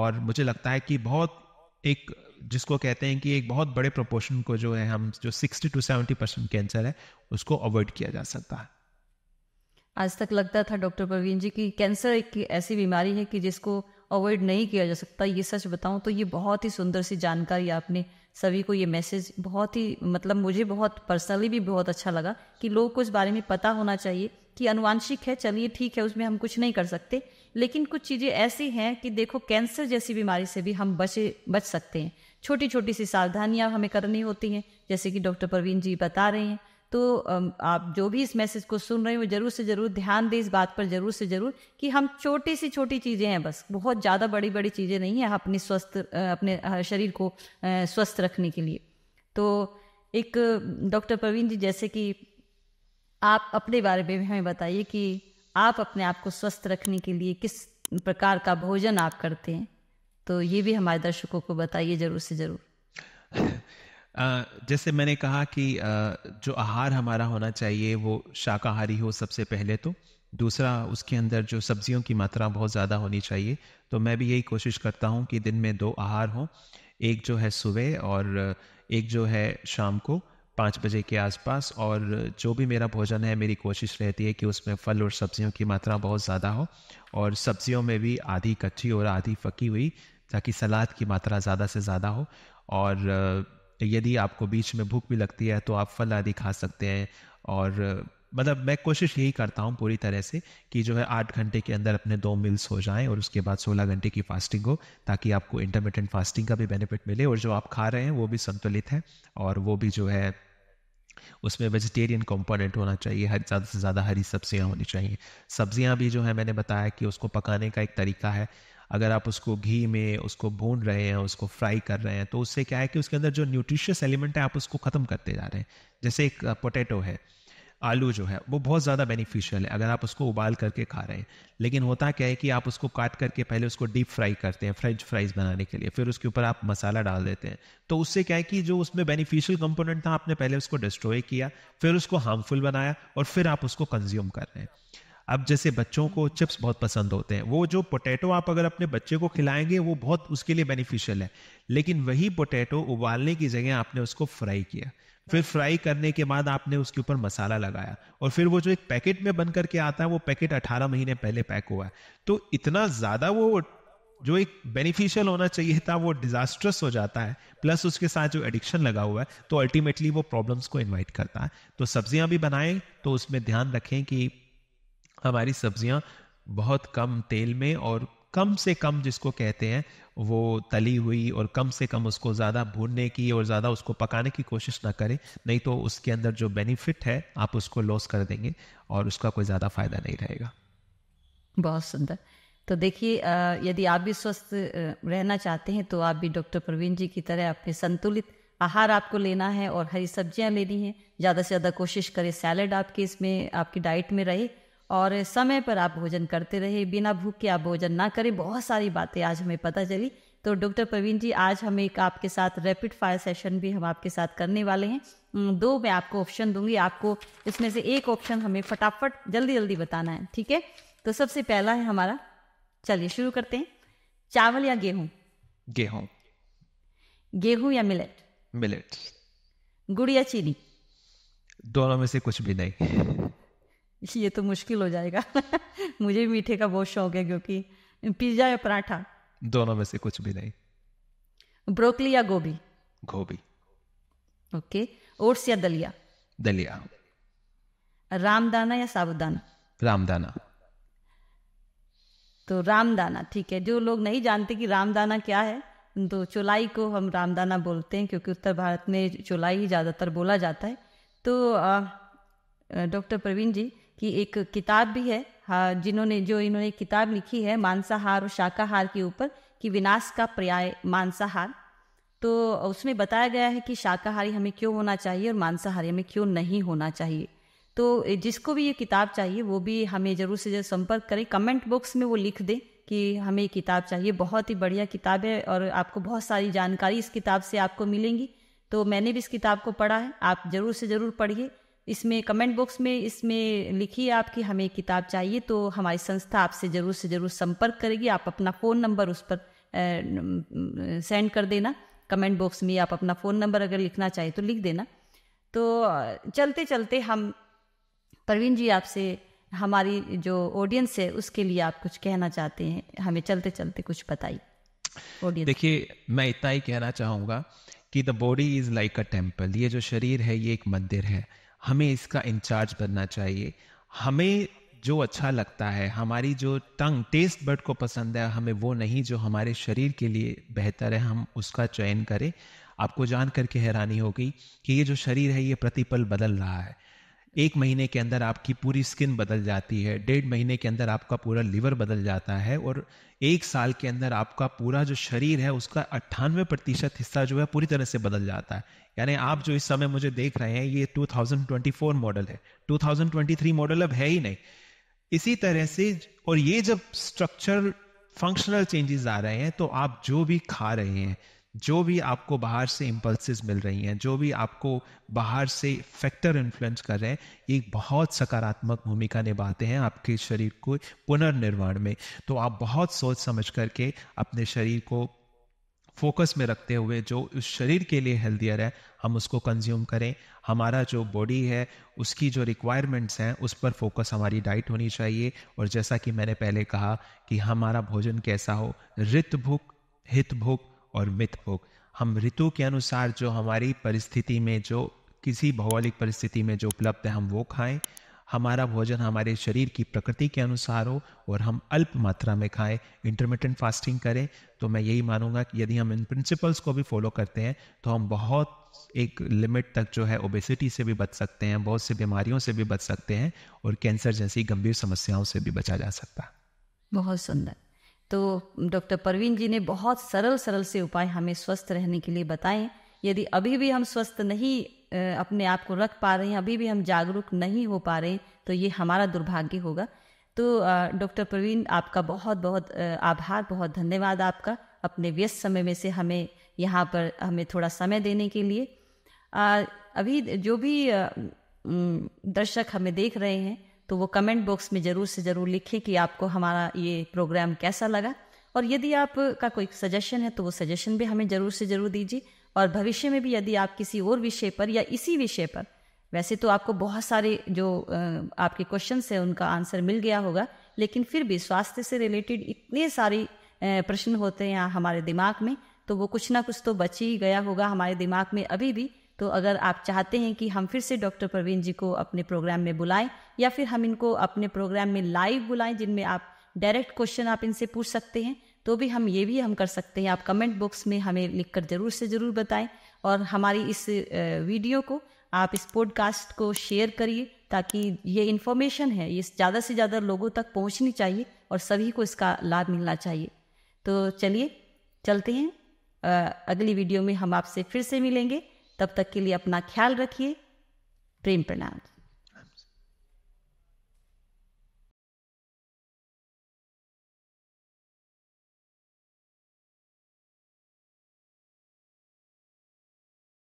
Speaker 2: और मुझे लगता है कि बहुत एक जिसको कहते हैं कि एक बहुत बड़े प्रोपोर्शन को जो है हम जो 60 टू 70 परसेंट कैंसर है उसको अवॉइड किया जा सकता है
Speaker 1: आज तक लगता था डॉक्टर प्रवीण जी कि कैंसर एक ऐसी बीमारी है कि जिसको अवॉइड नहीं किया जा सकता ये सच बताऊं तो ये बहुत ही सुंदर सी जानकारी आपने सभी को ये मैसेज बहुत ही मतलब मुझे बहुत पर्सनली भी बहुत अच्छा लगा कि लोग को इस बारे में पता होना चाहिए कि अनुवांशिक है चलिए ठीक है उसमें हम कुछ नहीं कर सकते लेकिन कुछ चीज़ें ऐसी हैं कि देखो कैंसर जैसी बीमारी से भी हम बचे बच सकते हैं छोटी छोटी सी सावधानियाँ हमें करनी होती हैं जैसे कि डॉक्टर प्रवीण जी बता रहे हैं तो आप जो भी इस मैसेज को सुन रहे हो जरूर से ज़रूर ध्यान दें इस बात पर ज़रूर से ज़रूर कि हम छोटी सी छोटी चीज़ें हैं बस बहुत ज़्यादा बड़ी बड़ी चीज़ें नहीं हैं अपनी स्वस्थ अपने शरीर को स्वस्थ रखने के लिए तो एक डॉक्टर प्रवीण जी जैसे कि आप अपने बारे में हमें बताइए कि आप अपने आप को स्वस्थ रखने के लिए किस प्रकार का भोजन आप करते हैं तो ये भी हमारे दर्शकों को बताइए जरूर से जरूर
Speaker 2: जैसे मैंने कहा कि जो आहार हमारा होना चाहिए वो शाकाहारी हो सबसे पहले तो दूसरा उसके अंदर जो सब्जियों की मात्रा बहुत ज़्यादा होनी चाहिए तो मैं भी यही कोशिश करता हूँ कि दिन में दो आहार हों एक जो है सुबह और एक जो है शाम को पाँच बजे के आसपास और जो भी मेरा भोजन है मेरी कोशिश रहती है कि उसमें फल और सब्जियों की मात्रा बहुत ज़्यादा हो और सब्जियों में भी आधी कच्ची और आधी पकी हुई ताकि सलाद की मात्रा ज़्यादा से ज़्यादा हो और यदि आपको बीच में भूख भी लगती है तो आप फल आदि खा सकते हैं और मतलब मैं कोशिश यही करता हूँ पूरी तरह से कि जो है आठ घंटे के अंदर अपने दो मील्स हो जाएं और उसके बाद सोलह घंटे की फास्टिंग हो ताकि आपको इंटरमीडियंट फास्टिंग का भी बेनिफिट मिले और जो आप खा रहे हैं वो भी संतुलित है और वो भी जो है उसमें वेजिटेरियन कंपोनेंट होना चाहिए हर ज़्यादा से ज़्यादा हरी सब्जियां होनी चाहिए सब्जियां भी जो है मैंने बताया कि उसको पकाने का एक तरीका है अगर आप उसको घी में उसको भून रहे हैं उसको फ्राई कर रहे हैं तो उससे क्या है कि उसके अंदर जो न्यूट्रिशियस एलिमेंट है आप उसको ख़त्म करते जा रहे हैं जैसे एक पोटैटो है आलू जो है वो बहुत ज़्यादा बेनिफिशियल है अगर आप उसको उबाल करके खा रहे हैं लेकिन होता क्या है कि आप उसको काट करके पहले उसको डीप फ्राई करते हैं फ्रेंच फ्राइज बनाने के लिए फिर उसके ऊपर आप मसाला डाल देते हैं तो उससे क्या है कि जो उसमें बेनिफिशियल कंपोनेंट था आपने पहले उसको डिस्ट्रॉय किया फिर उसको हार्मफुल बनाया और फिर आप उसको कंज्यूम कर रहे हैं अब जैसे बच्चों को चिप्स बहुत पसंद होते हैं वो जो पोटैटो आप अगर अपने बच्चे को खिलाएंगे वो बहुत उसके लिए बेनिफिशियल है लेकिन वही पोटैटो उबालने की जगह आपने उसको फ्राई किया फिर फ्राई करने के बाद आपने उसके ऊपर मसाला लगाया और फिर वो जो एक पैकेट में बन करके आता है वो पैकेट अठारह महीने पहले पैक हुआ है तो इतना ज़्यादा वो जो एक बेनिफिशियल होना चाहिए था वो डिजास्ट्रस हो जाता है प्लस उसके साथ जो एडिक्शन लगा हुआ है तो अल्टीमेटली वो प्रॉब्लम्स को इनवाइट करता है तो सब्जियां भी बनाएं तो उसमें ध्यान रखें कि हमारी सब्जियां बहुत कम तेल में और कम से कम जिसको कहते हैं वो तली हुई और कम से कम उसको ज़्यादा भूनने की और ज़्यादा उसको पकाने की कोशिश ना करें नहीं तो उसके अंदर जो बेनिफिट है आप उसको लॉस कर देंगे और उसका कोई ज़्यादा फ़ायदा नहीं रहेगा
Speaker 1: बहुत सुंदर तो देखिए यदि आप भी स्वस्थ रहना चाहते हैं तो आप भी डॉक्टर प्रवीण जी की तरह अपने संतुलित आहार आपको लेना है और हरी सब्जियां लेनी है ज़्यादा से ज़्यादा कोशिश करें सैलड आपके इसमें आपकी डाइट में रहे और समय पर आप भोजन करते रहे बिना भूख के आप भोजन ना करें बहुत सारी बातें आज हमें पता चली तो डॉक्टर प्रवीण जी आज हम एक आपके साथ रैपिड फायर सेशन भी हम आपके साथ करने वाले हैं दो मैं आपको ऑप्शन दूंगी आपको इसमें से एक ऑप्शन हमें फटाफट जल्दी जल्दी बताना है ठीक है तो सबसे पहला है हमारा चलिए शुरू करते हैं चावल या गेहूं गेहूं गेहूं या मिलेट मिलेट गुड़ या चीनी
Speaker 2: दोनों में से कुछ भी नहीं
Speaker 1: ये तो मुश्किल हो जाएगा मुझे मीठे का बहुत शौक है क्योंकि पिज्जा या पराठा
Speaker 2: दोनों में से कुछ भी नहीं
Speaker 1: ब्रोकली या गोभी गोभी ओके ओट्स या दलिया दलिया रामदाना या साबुदाना रामदाना तो रामदाना ठीक है जो लोग नहीं जानते कि रामदाना क्या है तो चोलाई को हम रामदाना बोलते हैं क्योंकि उत्तर भारत में चोलाई ही ज़्यादातर बोला जाता है तो डॉक्टर प्रवीण जी की एक किताब भी है हाँ जिन्होंने जो इन्होंने किताब लिखी है मांसाहार और शाकाहार के ऊपर कि विनाश का पर्याय मांसाहार तो उसमें बताया गया है कि शाकाहारी हमें क्यों होना चाहिए और मांसाहारी हमें क्यों नहीं होना चाहिए तो जिसको भी ये किताब चाहिए वो भी हमें ज़रूर से जरूर संपर्क करें कमेंट बॉक्स में वो लिख दें कि हमें ये किताब चाहिए बहुत ही बढ़िया किताब है और आपको बहुत सारी जानकारी इस किताब से आपको मिलेंगी तो मैंने भी इस किताब को पढ़ा है आप ज़रूर से ज़रूर पढ़िए इसमें कमेंट बॉक्स में इसमें लिखिए आपकी हमें किताब चाहिए तो हमारी संस्था आपसे ज़रूर से ज़रूर संपर्क करेगी आप अपना फ़ोन नंबर उस पर सेंड कर देना कमेंट बॉक्स में आप अपना फ़ोन नंबर अगर लिखना चाहें तो लिख देना तो चलते चलते हम प्रवीण जी आपसे हमारी जो ऑडियंस है उसके लिए आप कुछ कहना चाहते हैं हमें चलते चलते कुछ बताइए
Speaker 2: देखिए मैं इतना ही कहना चाहूंगा कि the body is like a temple ये जो शरीर है ये एक मंदिर है हमें इसका इंचार्ज बनना चाहिए हमें जो अच्छा लगता है हमारी जो टंग टेस्ट बर्ड को पसंद है हमें वो नहीं जो हमारे शरीर के लिए बेहतर है हम उसका चयन करें आपको जान करके हैरानी होगी कि ये जो शरीर है ये प्रतिपल बदल रहा है एक महीने के अंदर आपकी पूरी स्किन बदल जाती है डेढ़ महीने के अंदर आपका पूरा लिवर बदल जाता है और एक साल के अंदर आपका पूरा जो शरीर है उसका अट्ठानवे प्रतिशत हिस्सा जो है पूरी तरह से बदल जाता है यानी आप जो इस समय मुझे देख रहे हैं ये 2024 मॉडल है 2023 मॉडल अब है ही नहीं इसी तरह से और ये जब स्ट्रक्चर फंक्शनल चेंजेस आ रहे हैं तो आप जो भी खा रहे हैं जो भी आपको बाहर से इम्पल्सिस मिल रही हैं जो भी आपको बाहर से फैक्टर इन्फ्लुएंस कर रहे हैं ये बहुत सकारात्मक भूमिका निभाते हैं आपके शरीर को पुनर्निर्माण में तो आप बहुत सोच समझ करके अपने शरीर को फोकस में रखते हुए जो उस शरीर के लिए हेल्दियर है हम उसको कंज्यूम करें हमारा जो बॉडी है उसकी जो रिक्वायरमेंट्स हैं उस पर फोकस हमारी डाइट होनी चाहिए और जैसा कि मैंने पहले कहा कि हमारा भोजन कैसा हो रित भूख हित भूख और मित भोग हम ऋतु के अनुसार जो हमारी परिस्थिति में जो किसी भौगोलिक परिस्थिति में जो उपलब्ध है हम वो खाएं हमारा भोजन हमारे शरीर की प्रकृति के अनुसार हो और हम अल्प मात्रा में खाएं इंटरमीडियंट फास्टिंग करें तो मैं यही मानूंगा कि यदि हम इन प्रिंसिपल्स को भी फॉलो करते हैं तो हम बहुत एक लिमिट तक जो है ओबेसिटी से भी बच सकते हैं बहुत सी बीमारियों से भी बच सकते हैं और कैंसर जैसी गंभीर समस्याओं से भी बचा जा सकता
Speaker 1: बहुत सुंदर तो डॉक्टर परवीन जी ने बहुत सरल सरल से उपाय हमें स्वस्थ रहने के लिए बताए यदि अभी भी हम स्वस्थ नहीं अपने आप को रख पा रहे हैं अभी भी हम जागरूक नहीं हो पा रहे हैं तो ये हमारा दुर्भाग्य होगा तो डॉक्टर प्रवीण आपका बहुत बहुत आभार बहुत धन्यवाद आपका अपने व्यस्त समय में से हमें यहाँ पर हमें थोड़ा समय देने के लिए अभी जो भी दर्शक हमें देख रहे हैं तो वो कमेंट बॉक्स में ज़रूर से ज़रूर लिखें कि आपको हमारा ये प्रोग्राम कैसा लगा और यदि आपका कोई सजेशन है तो वो सजेशन भी हमें ज़रूर से ज़रूर दीजिए और भविष्य में भी यदि आप किसी और विषय पर या इसी विषय पर वैसे तो आपको बहुत सारे जो आपके क्वेश्चन है उनका आंसर मिल गया होगा लेकिन फिर भी स्वास्थ्य से रिलेटेड इतने सारे प्रश्न होते हैं हमारे दिमाग में तो वो कुछ ना कुछ तो बच ही गया होगा हमारे दिमाग में अभी भी तो अगर आप चाहते हैं कि हम फिर से डॉक्टर प्रवीण जी को अपने प्रोग्राम में बुलाएं या फिर हम इनको अपने प्रोग्राम में लाइव बुलाएं जिनमें आप डायरेक्ट क्वेश्चन आप इनसे पूछ सकते हैं तो भी हम ये भी हम कर सकते हैं आप कमेंट बॉक्स में हमें लिखकर ज़रूर से ज़रूर बताएं और हमारी इस वीडियो को आप इस पॉडकास्ट को शेयर करिए ताकि ये इन्फॉर्मेशन है ये ज़्यादा से ज़्यादा लोगों तक पहुँचनी चाहिए और सभी को इसका लाभ मिलना चाहिए तो चलिए चलते हैं अगली वीडियो में हम आपसे फिर से मिलेंगे तब तक के लिए अपना ख्याल रखिए प्रेम प्रणाम